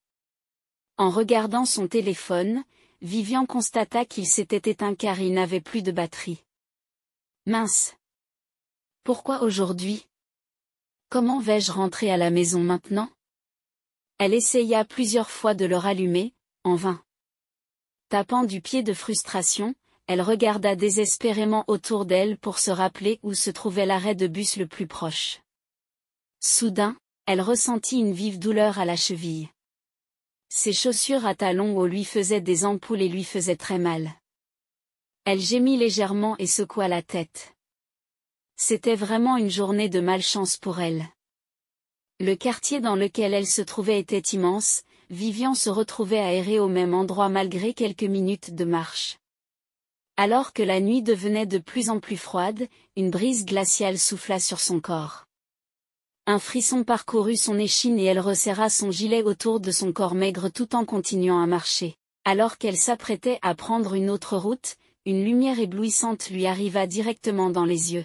En regardant son téléphone, Vivian constata qu'il s'était éteint car il n'avait plus de batterie. Mince. Pourquoi aujourd'hui Comment vais-je rentrer à la maison maintenant Elle essaya plusieurs fois de le rallumer, en vain. Tapant du pied de frustration, elle regarda désespérément autour d'elle pour se rappeler où se trouvait l'arrêt de bus le plus proche. Soudain, elle ressentit une vive douleur à la cheville. Ses chaussures à talons hauts lui faisaient des ampoules et lui faisaient très mal. Elle gémit légèrement et secoua la tête. C'était vraiment une journée de malchance pour elle. Le quartier dans lequel elle se trouvait était immense, Vivian se retrouvait aérée au même endroit malgré quelques minutes de marche. Alors que la nuit devenait de plus en plus froide, une brise glaciale souffla sur son corps. Un frisson parcourut son échine et elle resserra son gilet autour de son corps maigre tout en continuant à marcher. Alors qu'elle s'apprêtait à prendre une autre route, une lumière éblouissante lui arriva directement dans les yeux.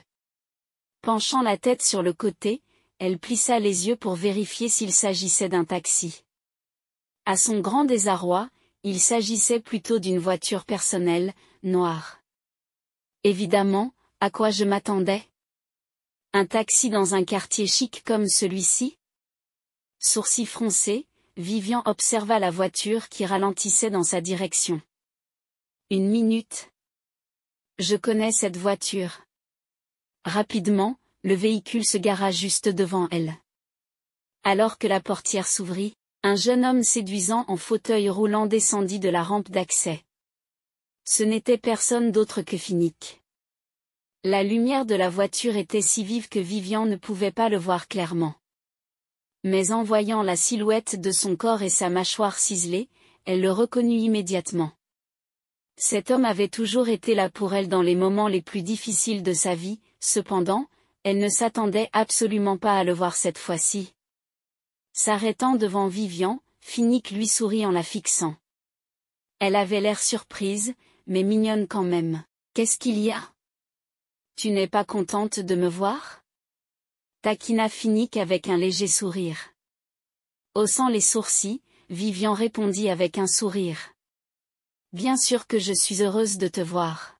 Penchant la tête sur le côté, elle plissa les yeux pour vérifier s'il s'agissait d'un taxi. À son grand désarroi, il s'agissait plutôt d'une voiture personnelle, noire. Évidemment, à quoi je m'attendais Un taxi dans un quartier chic comme celui-ci Sourcils froncés, Vivian observa la voiture qui ralentissait dans sa direction. Une minute. Je connais cette voiture. Rapidement, le véhicule se gara juste devant elle. Alors que la portière s'ouvrit, un jeune homme séduisant en fauteuil roulant descendit de la rampe d'accès. Ce n'était personne d'autre que Finnick. La lumière de la voiture était si vive que Vivian ne pouvait pas le voir clairement. Mais en voyant la silhouette de son corps et sa mâchoire ciselée, elle le reconnut immédiatement. Cet homme avait toujours été là pour elle dans les moments les plus difficiles de sa vie, cependant, elle ne s'attendait absolument pas à le voir cette fois-ci. S'arrêtant devant Vivian, Finnick lui sourit en la fixant. Elle avait l'air surprise, mais mignonne quand même. Qu'est-ce qu'il y a Tu n'es pas contente de me voir Taquina Finnick avec un léger sourire. Haussant les sourcils, Vivian répondit avec un sourire. Bien sûr que je suis heureuse de te voir.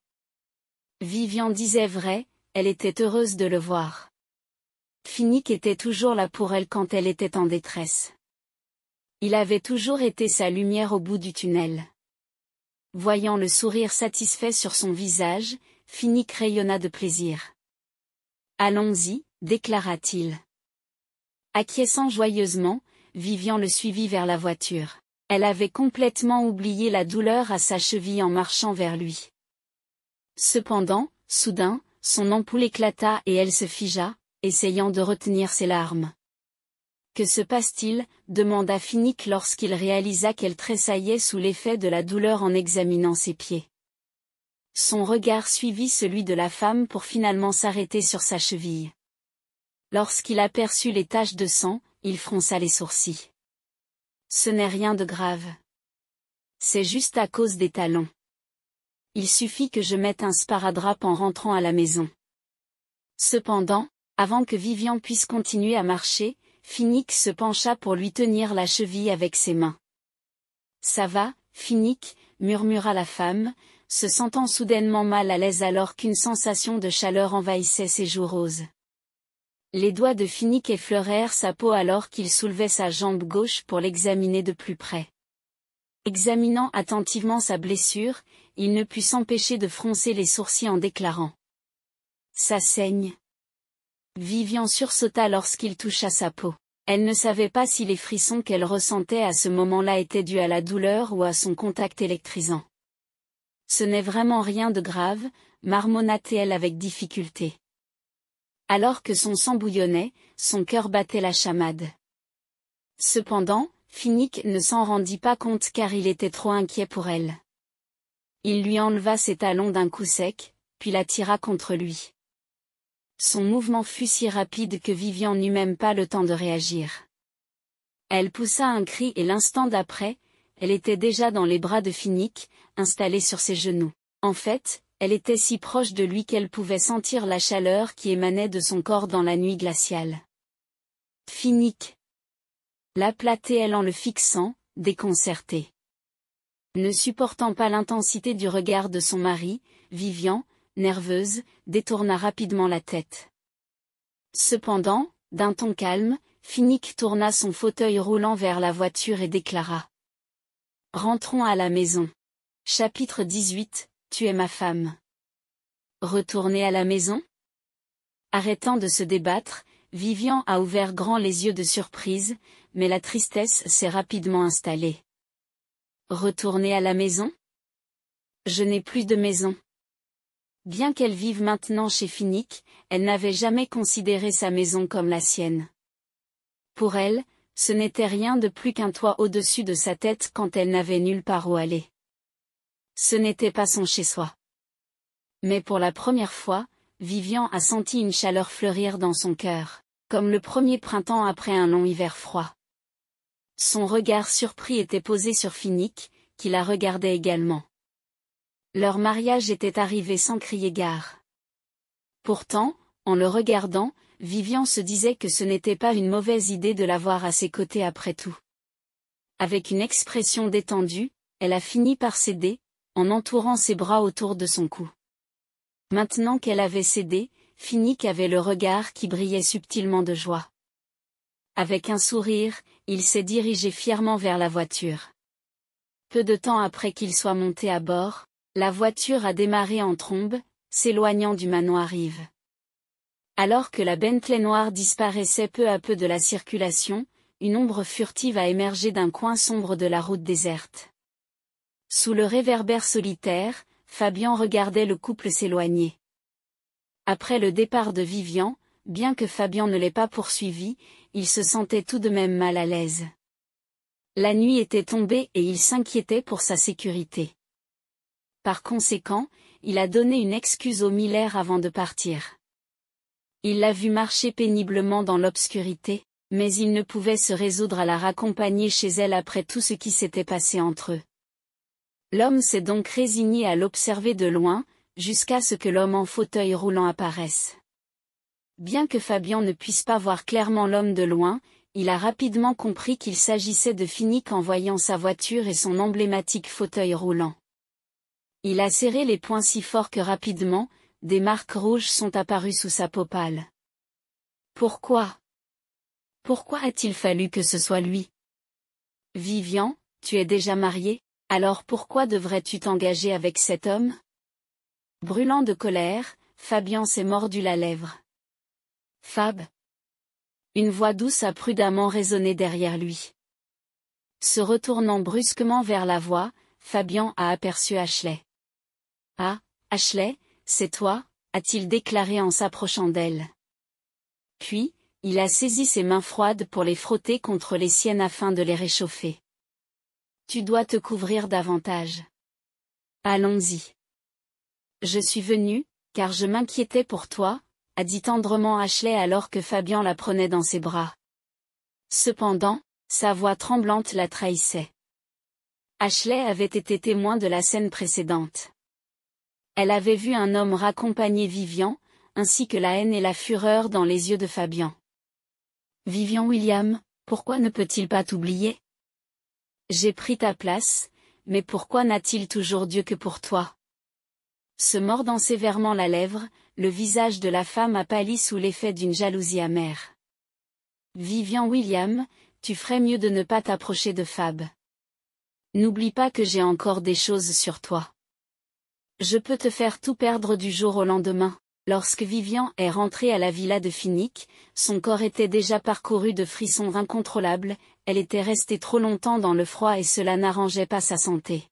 Vivian disait vrai, elle était heureuse de le voir. Finnick était toujours là pour elle quand elle était en détresse. Il avait toujours été sa lumière au bout du tunnel. Voyant le sourire satisfait sur son visage, Finnick rayonna de plaisir. Allons-y, déclara-t-il. Acquiesçant joyeusement, Vivian le suivit vers la voiture. Elle avait complètement oublié la douleur à sa cheville en marchant vers lui. Cependant, soudain, son ampoule éclata et elle se figea, essayant de retenir ses larmes. Que se passe-t-il demanda Finnick lorsqu'il réalisa qu'elle tressaillait sous l'effet de la douleur en examinant ses pieds. Son regard suivit celui de la femme pour finalement s'arrêter sur sa cheville. Lorsqu'il aperçut les taches de sang, il fronça les sourcils. Ce n'est rien de grave. C'est juste à cause des talons il suffit que je mette un sparadrap en rentrant à la maison. Cependant, avant que Vivian puisse continuer à marcher, Finnick se pencha pour lui tenir la cheville avec ses mains. Ça va, Finnick, murmura la femme, se sentant soudainement mal à l'aise alors qu'une sensation de chaleur envahissait ses joues roses. Les doigts de Finnick effleurèrent sa peau alors qu'il soulevait sa jambe gauche pour l'examiner de plus près. Examinant attentivement sa blessure, il ne put s'empêcher de froncer les sourcils en déclarant. Ça saigne. Vivian sursauta lorsqu'il toucha sa peau. Elle ne savait pas si les frissons qu'elle ressentait à ce moment-là étaient dus à la douleur ou à son contact électrisant. Ce n'est vraiment rien de grave, marmonna-t-elle avec difficulté. Alors que son sang bouillonnait, son cœur battait la chamade. Cependant, Finnick ne s'en rendit pas compte car il était trop inquiet pour elle. Il lui enleva ses talons d'un coup sec, puis la tira contre lui. Son mouvement fut si rapide que Vivian n'eut même pas le temps de réagir. Elle poussa un cri et l'instant d'après, elle était déjà dans les bras de Finnick, installée sur ses genoux. En fait, elle était si proche de lui qu'elle pouvait sentir la chaleur qui émanait de son corps dans la nuit glaciale. Finnick, l'aplatait-elle en le fixant, déconcertée. Ne supportant pas l'intensité du regard de son mari, Vivian, nerveuse, détourna rapidement la tête. Cependant, d'un ton calme, Finnick tourna son fauteuil roulant vers la voiture et déclara. Rentrons à la maison. Chapitre 18, Tu es ma femme. Retourner à la maison Arrêtant de se débattre, Vivian a ouvert grand les yeux de surprise, mais la tristesse s'est rapidement installée. Retourner à la maison Je n'ai plus de maison. Bien qu'elle vive maintenant chez finique elle n'avait jamais considéré sa maison comme la sienne. Pour elle, ce n'était rien de plus qu'un toit au-dessus de sa tête quand elle n'avait nulle part où aller. Ce n'était pas son chez-soi. Mais pour la première fois, Vivian a senti une chaleur fleurir dans son cœur, comme le premier printemps après un long hiver froid. Son regard surpris était posé sur Finnick, qui la regardait également. Leur mariage était arrivé sans crier gare. Pourtant, en le regardant, Vivian se disait que ce n'était pas une mauvaise idée de l'avoir à ses côtés après tout. Avec une expression détendue, elle a fini par céder, en entourant ses bras autour de son cou. Maintenant qu'elle avait cédé, Finnick avait le regard qui brillait subtilement de joie. Avec un sourire, il s'est dirigé fièrement vers la voiture. Peu de temps après qu'il soit monté à bord, la voiture a démarré en trombe, s'éloignant du manoir Yves. Alors que la Bentley noire disparaissait peu à peu de la circulation, une ombre furtive a émergé d'un coin sombre de la route déserte. Sous le réverbère solitaire, Fabian regardait le couple s'éloigner. Après le départ de Vivian, bien que Fabian ne l'ait pas poursuivi, il se sentait tout de même mal à l'aise. La nuit était tombée et il s'inquiétait pour sa sécurité. Par conséquent, il a donné une excuse au Miller avant de partir. Il l'a vu marcher péniblement dans l'obscurité, mais il ne pouvait se résoudre à la raccompagner chez elle après tout ce qui s'était passé entre eux. L'homme s'est donc résigné à l'observer de loin, jusqu'à ce que l'homme en fauteuil roulant apparaisse. Bien que Fabian ne puisse pas voir clairement l'homme de loin, il a rapidement compris qu'il s'agissait de Finnick en voyant sa voiture et son emblématique fauteuil roulant. Il a serré les poings si fort que rapidement, des marques rouges sont apparues sous sa peau pâle. Pourquoi Pourquoi a-t-il fallu que ce soit lui Vivian, tu es déjà marié, alors pourquoi devrais-tu t'engager avec cet homme Brûlant de colère, Fabian s'est mordu la lèvre. Fab Une voix douce a prudemment résonné derrière lui. Se retournant brusquement vers la voix, Fabian a aperçu Ashley. Ah, Ashley, c'est toi, a-t-il déclaré en s'approchant d'elle. Puis, il a saisi ses mains froides pour les frotter contre les siennes afin de les réchauffer. Tu dois te couvrir davantage. Allons-y. Je suis venu, car je m'inquiétais pour toi, a dit tendrement Ashley alors que Fabian la prenait dans ses bras. Cependant, sa voix tremblante la trahissait. Ashley avait été témoin de la scène précédente. Elle avait vu un homme raccompagner Vivian, ainsi que la haine et la fureur dans les yeux de Fabian. Vivian William, pourquoi ne peut-il pas t'oublier J'ai pris ta place, mais pourquoi n'a-t-il toujours Dieu que pour toi Se mordant sévèrement la lèvre, le visage de la femme a pâli sous l'effet d'une jalousie amère. Vivian William, tu ferais mieux de ne pas t'approcher de Fab. N'oublie pas que j'ai encore des choses sur toi. Je peux te faire tout perdre du jour au lendemain. Lorsque Vivian est rentrée à la villa de Phoenix, son corps était déjà parcouru de frissons incontrôlables, elle était restée trop longtemps dans le froid et cela n'arrangeait pas sa santé.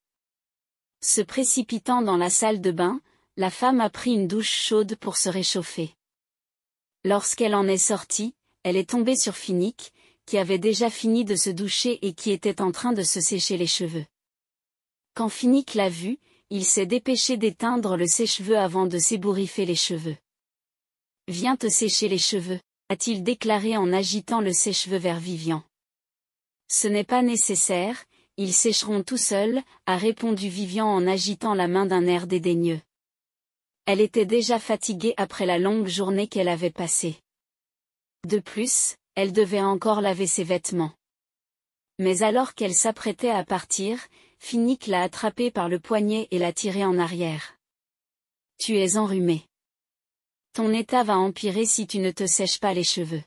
Se précipitant dans la salle de bain, la femme a pris une douche chaude pour se réchauffer. Lorsqu'elle en est sortie, elle est tombée sur Finnick, qui avait déjà fini de se doucher et qui était en train de se sécher les cheveux. Quand Finnick l'a vue, il s'est dépêché d'éteindre le sèche-cheveux avant de s'ébouriffer les cheveux. Viens te sécher les cheveux, a-t-il déclaré en agitant le sèche-cheveux vers Vivian. Ce n'est pas nécessaire, ils sécheront tout seuls, a répondu Vivian en agitant la main d'un air dédaigneux. Elle était déjà fatiguée après la longue journée qu'elle avait passée. De plus, elle devait encore laver ses vêtements. Mais alors qu'elle s'apprêtait à partir, Finnick l'a attrapée par le poignet et l'a tirée en arrière. Tu es enrhumée. Ton état va empirer si tu ne te sèches pas les cheveux.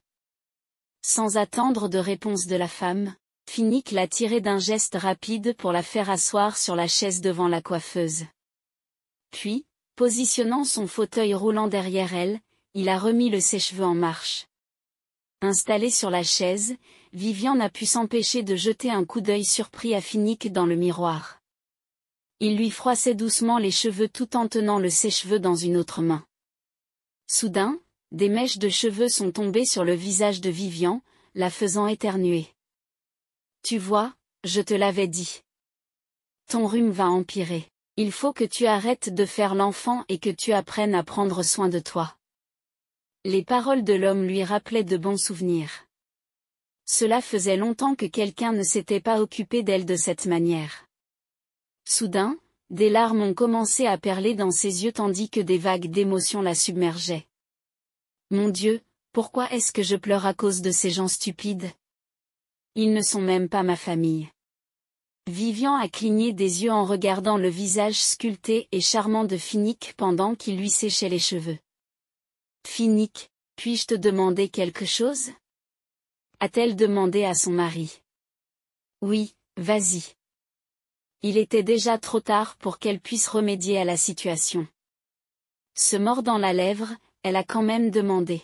Sans attendre de réponse de la femme, Finnick l'a tirée d'un geste rapide pour la faire asseoir sur la chaise devant la coiffeuse. Puis, Positionnant son fauteuil roulant derrière elle, il a remis le sèche-cheveux en marche. Installé sur la chaise, Vivian n'a pu s'empêcher de jeter un coup d'œil surpris à Finnick dans le miroir. Il lui froissait doucement les cheveux tout en tenant le sèche-cheveux dans une autre main. Soudain, des mèches de cheveux sont tombées sur le visage de Vivian, la faisant éternuer. Tu vois, je te l'avais dit. Ton rhume va empirer. Il faut que tu arrêtes de faire l'enfant et que tu apprennes à prendre soin de toi. Les paroles de l'homme lui rappelaient de bons souvenirs. Cela faisait longtemps que quelqu'un ne s'était pas occupé d'elle de cette manière. Soudain, des larmes ont commencé à perler dans ses yeux tandis que des vagues d'émotions la submergeaient. Mon Dieu, pourquoi est-ce que je pleure à cause de ces gens stupides Ils ne sont même pas ma famille. Vivian a cligné des yeux en regardant le visage sculpté et charmant de Finnick pendant qu'il lui séchait les cheveux. Finnick, puis-je te demander quelque chose a-t-elle demandé à son mari. Oui, vas-y. Il était déjà trop tard pour qu'elle puisse remédier à la situation. Se mordant la lèvre, elle a quand même demandé.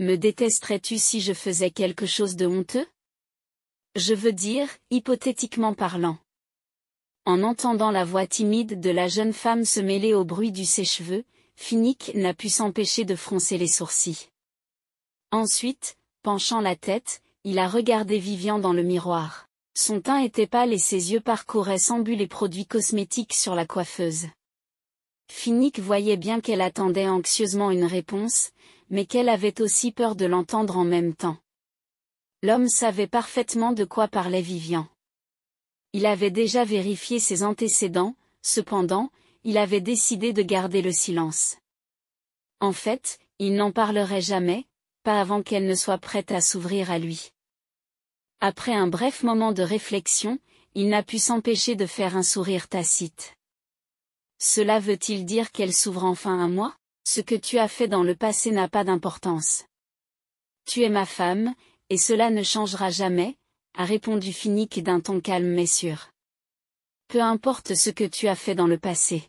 Me détesterais-tu si je faisais quelque chose de honteux je veux dire, hypothétiquement parlant. En entendant la voix timide de la jeune femme se mêler au bruit du sèche-cheveux, Finnick n'a pu s'empêcher de froncer les sourcils. Ensuite, penchant la tête, il a regardé Vivian dans le miroir. Son teint était pâle et ses yeux parcouraient sans but les produits cosmétiques sur la coiffeuse. Finnick voyait bien qu'elle attendait anxieusement une réponse, mais qu'elle avait aussi peur de l'entendre en même temps. L'homme savait parfaitement de quoi parlait Vivian. Il avait déjà vérifié ses antécédents, cependant, il avait décidé de garder le silence. En fait, il n'en parlerait jamais, pas avant qu'elle ne soit prête à s'ouvrir à lui. Après un bref moment de réflexion, il n'a pu s'empêcher de faire un sourire tacite. Cela veut-il dire qu'elle s'ouvre enfin à moi Ce que tu as fait dans le passé n'a pas d'importance. Tu es ma femme, et cela ne changera jamais, a répondu Finnick d'un ton calme mais sûr. Peu importe ce que tu as fait dans le passé.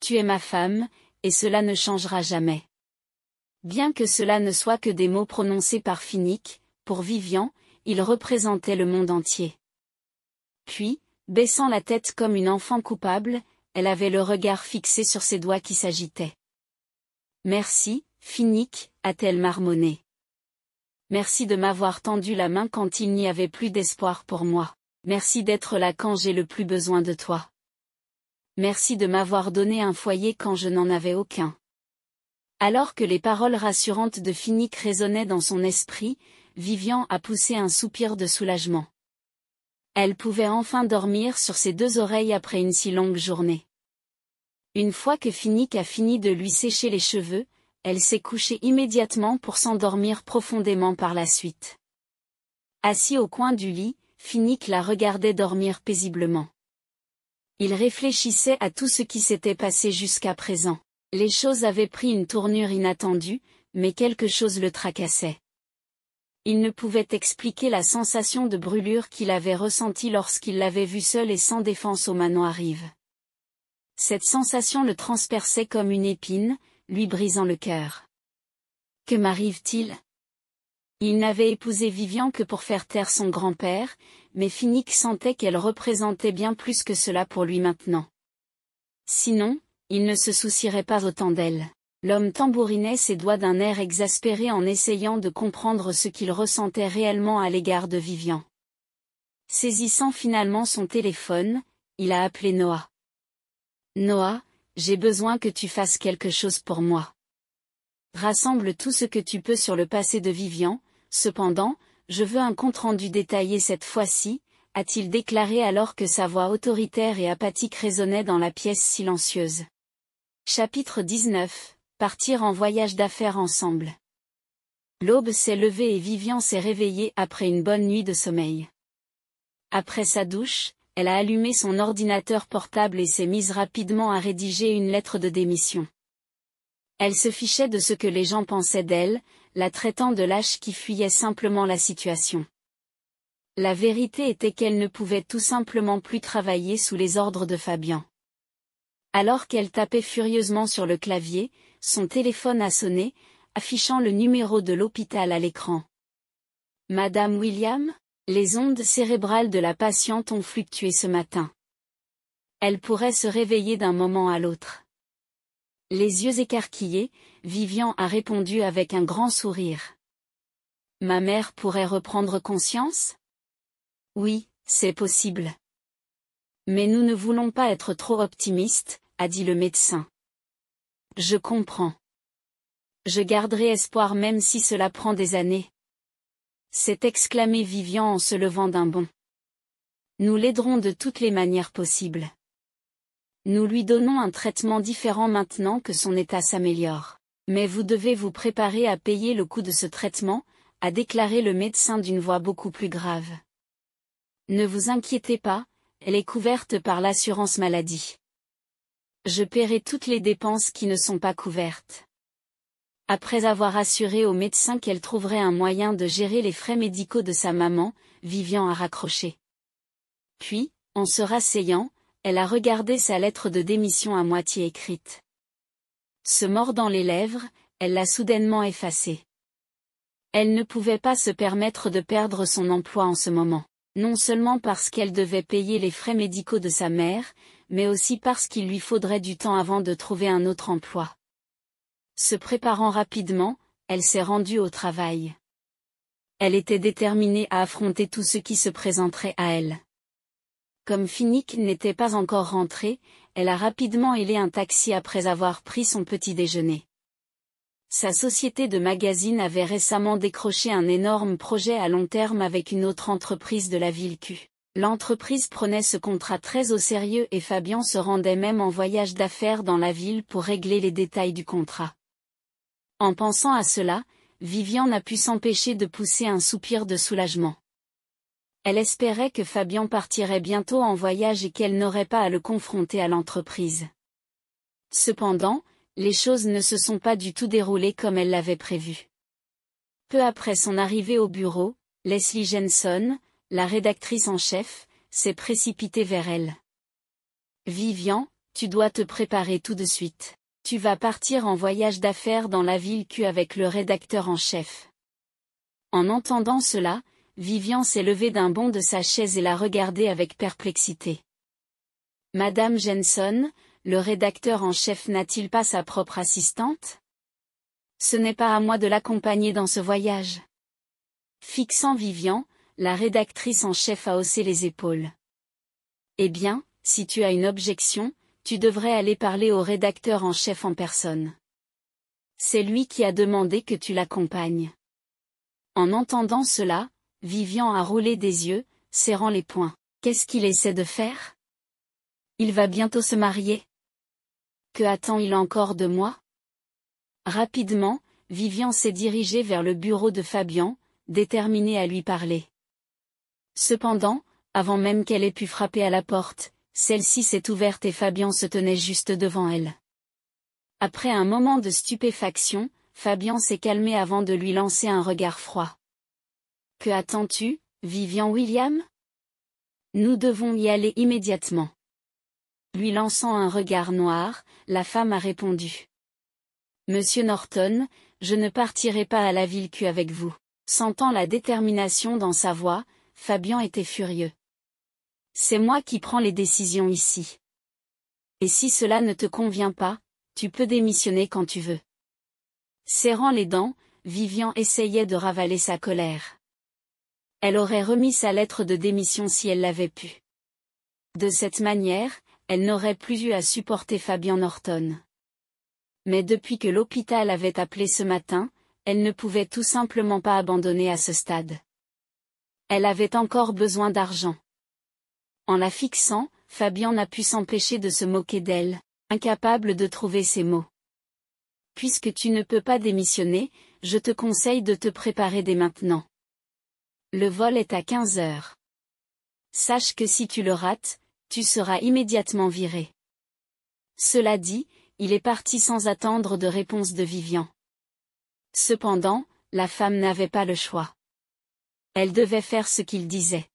Tu es ma femme, et cela ne changera jamais. Bien que cela ne soit que des mots prononcés par Finnick, pour Vivian, il représentait le monde entier. Puis, baissant la tête comme une enfant coupable, elle avait le regard fixé sur ses doigts qui s'agitaient. Merci, Finnick, a-t-elle marmonné. Merci de m'avoir tendu la main quand il n'y avait plus d'espoir pour moi. Merci d'être là quand j'ai le plus besoin de toi. Merci de m'avoir donné un foyer quand je n'en avais aucun. Alors que les paroles rassurantes de Finnick résonnaient dans son esprit, Vivian a poussé un soupir de soulagement. Elle pouvait enfin dormir sur ses deux oreilles après une si longue journée. Une fois que Finnick a fini de lui sécher les cheveux, elle s'est couchée immédiatement pour s'endormir profondément par la suite. Assis au coin du lit, Finnick la regardait dormir paisiblement. Il réfléchissait à tout ce qui s'était passé jusqu'à présent. Les choses avaient pris une tournure inattendue, mais quelque chose le tracassait. Il ne pouvait expliquer la sensation de brûlure qu'il avait ressentie lorsqu'il l'avait vue seule et sans défense au manoir Rive. Cette sensation le transperçait comme une épine, lui brisant le cœur. Que m'arrive-t-il Il n'avait épousé Vivian que pour faire taire son grand-père, mais Finnick sentait qu'elle représentait bien plus que cela pour lui maintenant. Sinon, il ne se soucierait pas autant d'elle. L'homme tambourinait ses doigts d'un air exaspéré en essayant de comprendre ce qu'il ressentait réellement à l'égard de Vivian. Saisissant finalement son téléphone, il a appelé Noah. Noah, j'ai besoin que tu fasses quelque chose pour moi. Rassemble tout ce que tu peux sur le passé de Vivian, cependant, je veux un compte-rendu détaillé cette fois-ci, a-t-il déclaré alors que sa voix autoritaire et apathique résonnait dans la pièce silencieuse. Chapitre 19 Partir en voyage d'affaires ensemble L'aube s'est levée et Vivian s'est réveillée après une bonne nuit de sommeil. Après sa douche, elle a allumé son ordinateur portable et s'est mise rapidement à rédiger une lettre de démission. Elle se fichait de ce que les gens pensaient d'elle, la traitant de lâche qui fuyait simplement la situation. La vérité était qu'elle ne pouvait tout simplement plus travailler sous les ordres de Fabien. Alors qu'elle tapait furieusement sur le clavier, son téléphone a sonné, affichant le numéro de l'hôpital à l'écran. Madame William les ondes cérébrales de la patiente ont fluctué ce matin. Elle pourrait se réveiller d'un moment à l'autre. Les yeux écarquillés, Vivian a répondu avec un grand sourire. Ma mère pourrait reprendre conscience Oui, c'est possible. Mais nous ne voulons pas être trop optimistes, a dit le médecin. Je comprends. Je garderai espoir même si cela prend des années s'est exclamé Vivian en se levant d'un bond. Nous l'aiderons de toutes les manières possibles. Nous lui donnons un traitement différent maintenant que son état s'améliore. Mais vous devez vous préparer à payer le coût de ce traitement, a déclaré le médecin d'une voix beaucoup plus grave. Ne vous inquiétez pas, elle est couverte par l'assurance maladie. Je paierai toutes les dépenses qui ne sont pas couvertes. Après avoir assuré au médecin qu'elle trouverait un moyen de gérer les frais médicaux de sa maman, Vivian a raccroché. Puis, en se rasseyant, elle a regardé sa lettre de démission à moitié écrite. Se mordant les lèvres, elle l'a soudainement effacée. Elle ne pouvait pas se permettre de perdre son emploi en ce moment, non seulement parce qu'elle devait payer les frais médicaux de sa mère, mais aussi parce qu'il lui faudrait du temps avant de trouver un autre emploi. Se préparant rapidement, elle s'est rendue au travail. Elle était déterminée à affronter tout ce qui se présenterait à elle. Comme Finnick n'était pas encore rentré, elle a rapidement hélé un taxi après avoir pris son petit déjeuner. Sa société de magazine avait récemment décroché un énorme projet à long terme avec une autre entreprise de la ville Q. L'entreprise prenait ce contrat très au sérieux et Fabian se rendait même en voyage d'affaires dans la ville pour régler les détails du contrat. En pensant à cela, Vivian n'a pu s'empêcher de pousser un soupir de soulagement. Elle espérait que Fabian partirait bientôt en voyage et qu'elle n'aurait pas à le confronter à l'entreprise. Cependant, les choses ne se sont pas du tout déroulées comme elle l'avait prévu. Peu après son arrivée au bureau, Leslie Jensen, la rédactrice en chef, s'est précipitée vers elle. Vivian, tu dois te préparer tout de suite. Tu vas partir en voyage d'affaires dans la ville Q avec le rédacteur en chef. En entendant cela, Vivian s'est levée d'un bond de sa chaise et l'a regardée avec perplexité. Madame Jenson, le rédacteur en chef n'a-t-il pas sa propre assistante Ce n'est pas à moi de l'accompagner dans ce voyage. Fixant Vivian, la rédactrice en chef a haussé les épaules. Eh bien, si tu as une objection, tu devrais aller parler au rédacteur en chef en personne. C'est lui qui a demandé que tu l'accompagnes. En entendant cela, Vivian a roulé des yeux, serrant les poings. Qu'est-ce qu'il essaie de faire Il va bientôt se marier. Que attend-il encore de moi Rapidement, Vivian s'est dirigée vers le bureau de Fabian, déterminée à lui parler. Cependant, avant même qu'elle ait pu frapper à la porte, celle-ci s'est ouverte et Fabian se tenait juste devant elle. Après un moment de stupéfaction, Fabian s'est calmé avant de lui lancer un regard froid. Que attends-tu, Vivian William Nous devons y aller immédiatement. Lui lançant un regard noir, la femme a répondu. Monsieur Norton, je ne partirai pas à la ville que avec vous. Sentant la détermination dans sa voix, Fabian était furieux. C'est moi qui prends les décisions ici. Et si cela ne te convient pas, tu peux démissionner quand tu veux. Serrant les dents, Vivian essayait de ravaler sa colère. Elle aurait remis sa lettre de démission si elle l'avait pu. De cette manière, elle n'aurait plus eu à supporter Fabian Norton. Mais depuis que l'hôpital avait appelé ce matin, elle ne pouvait tout simplement pas abandonner à ce stade. Elle avait encore besoin d'argent. En la fixant, Fabian n'a pu s'empêcher de se moquer d'elle, incapable de trouver ses mots. Puisque tu ne peux pas démissionner, je te conseille de te préparer dès maintenant. Le vol est à 15 heures. Sache que si tu le rates, tu seras immédiatement viré. Cela dit, il est parti sans attendre de réponse de Vivian. Cependant, la femme n'avait pas le choix. Elle devait faire ce qu'il disait.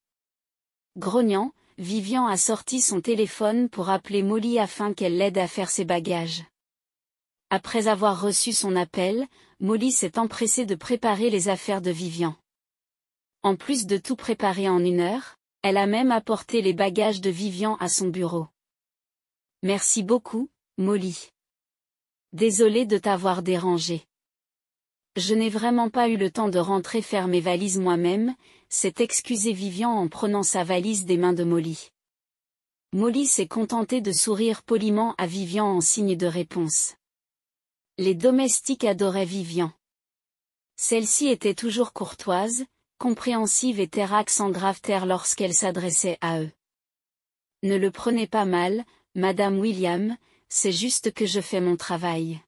Grognant, Vivian a sorti son téléphone pour appeler Molly afin qu'elle l'aide à faire ses bagages. Après avoir reçu son appel, Molly s'est empressée de préparer les affaires de Vivian. En plus de tout préparer en une heure, elle a même apporté les bagages de Vivian à son bureau. Merci beaucoup, Molly. Désolée de t'avoir dérangée. Je n'ai vraiment pas eu le temps de rentrer faire mes valises moi-même, s'est excusé Vivian en prenant sa valise des mains de Molly. Molly s'est contentée de sourire poliment à Vivian en signe de réponse. Les domestiques adoraient Vivian. Celle-ci était toujours courtoise, compréhensive et terrax sans grave terre lorsqu'elle s'adressait à eux. Ne le prenez pas mal, Madame William, c'est juste que je fais mon travail.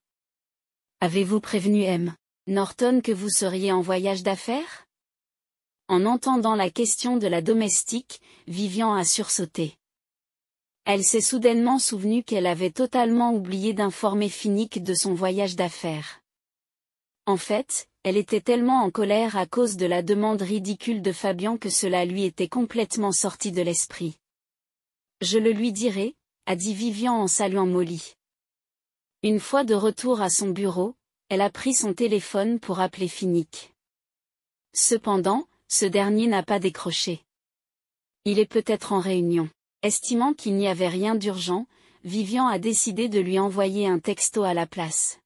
Avez-vous prévenu M. Norton que vous seriez en voyage d'affaires En entendant la question de la domestique, Vivian a sursauté. Elle s'est soudainement souvenue qu'elle avait totalement oublié d'informer Finnick de son voyage d'affaires. En fait, elle était tellement en colère à cause de la demande ridicule de Fabian que cela lui était complètement sorti de l'esprit. Je le lui dirai, a dit Vivian en saluant Molly. Une fois de retour à son bureau, elle a pris son téléphone pour appeler Finnick. Cependant, ce dernier n'a pas décroché. Il est peut-être en réunion. Estimant qu'il n'y avait rien d'urgent, Vivian a décidé de lui envoyer un texto à la place.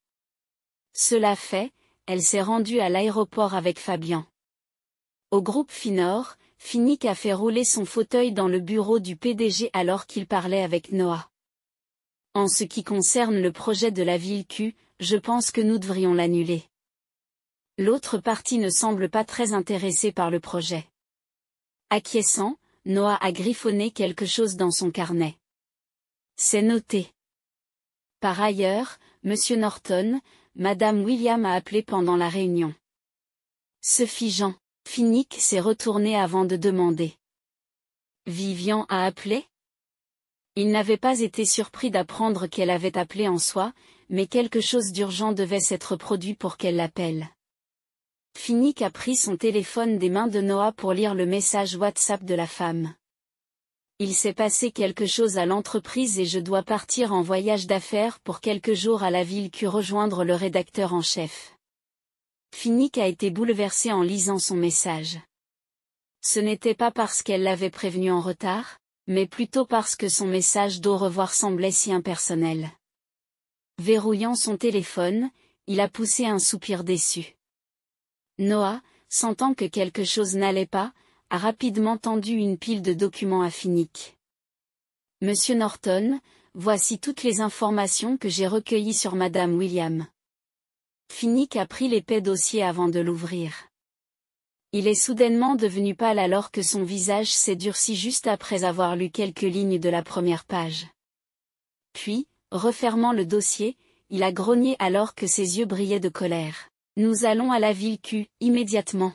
Cela fait, elle s'est rendue à l'aéroport avec Fabian. Au groupe Finor, Finnick a fait rouler son fauteuil dans le bureau du PDG alors qu'il parlait avec Noah. En ce qui concerne le projet de la ville Q, je pense que nous devrions l'annuler. L'autre partie ne semble pas très intéressée par le projet. Acquiescent, Noah a griffonné quelque chose dans son carnet. C'est noté. Par ailleurs, M. Norton, Madame William a appelé pendant la réunion. Se figeant, Finnick s'est retourné avant de demander. Vivian a appelé Il n'avait pas été surpris d'apprendre qu'elle avait appelé en soi, mais quelque chose d'urgent devait s'être produit pour qu'elle l'appelle. Finnick a pris son téléphone des mains de Noah pour lire le message WhatsApp de la femme. Il s'est passé quelque chose à l'entreprise et je dois partir en voyage d'affaires pour quelques jours à la ville que rejoindre le rédacteur en chef. Finnick a été bouleversé en lisant son message. Ce n'était pas parce qu'elle l'avait prévenu en retard, mais plutôt parce que son message d'au revoir semblait si impersonnel. Verrouillant son téléphone, il a poussé un soupir déçu. Noah, sentant que quelque chose n'allait pas, a rapidement tendu une pile de documents à Finnick. Monsieur Norton, voici toutes les informations que j'ai recueillies sur Madame William. Finnick a pris l'épais dossier avant de l'ouvrir. Il est soudainement devenu pâle alors que son visage s'est durci juste après avoir lu quelques lignes de la première page. Puis, Refermant le dossier, il a grogné alors que ses yeux brillaient de colère. Nous allons à la ville Q, immédiatement.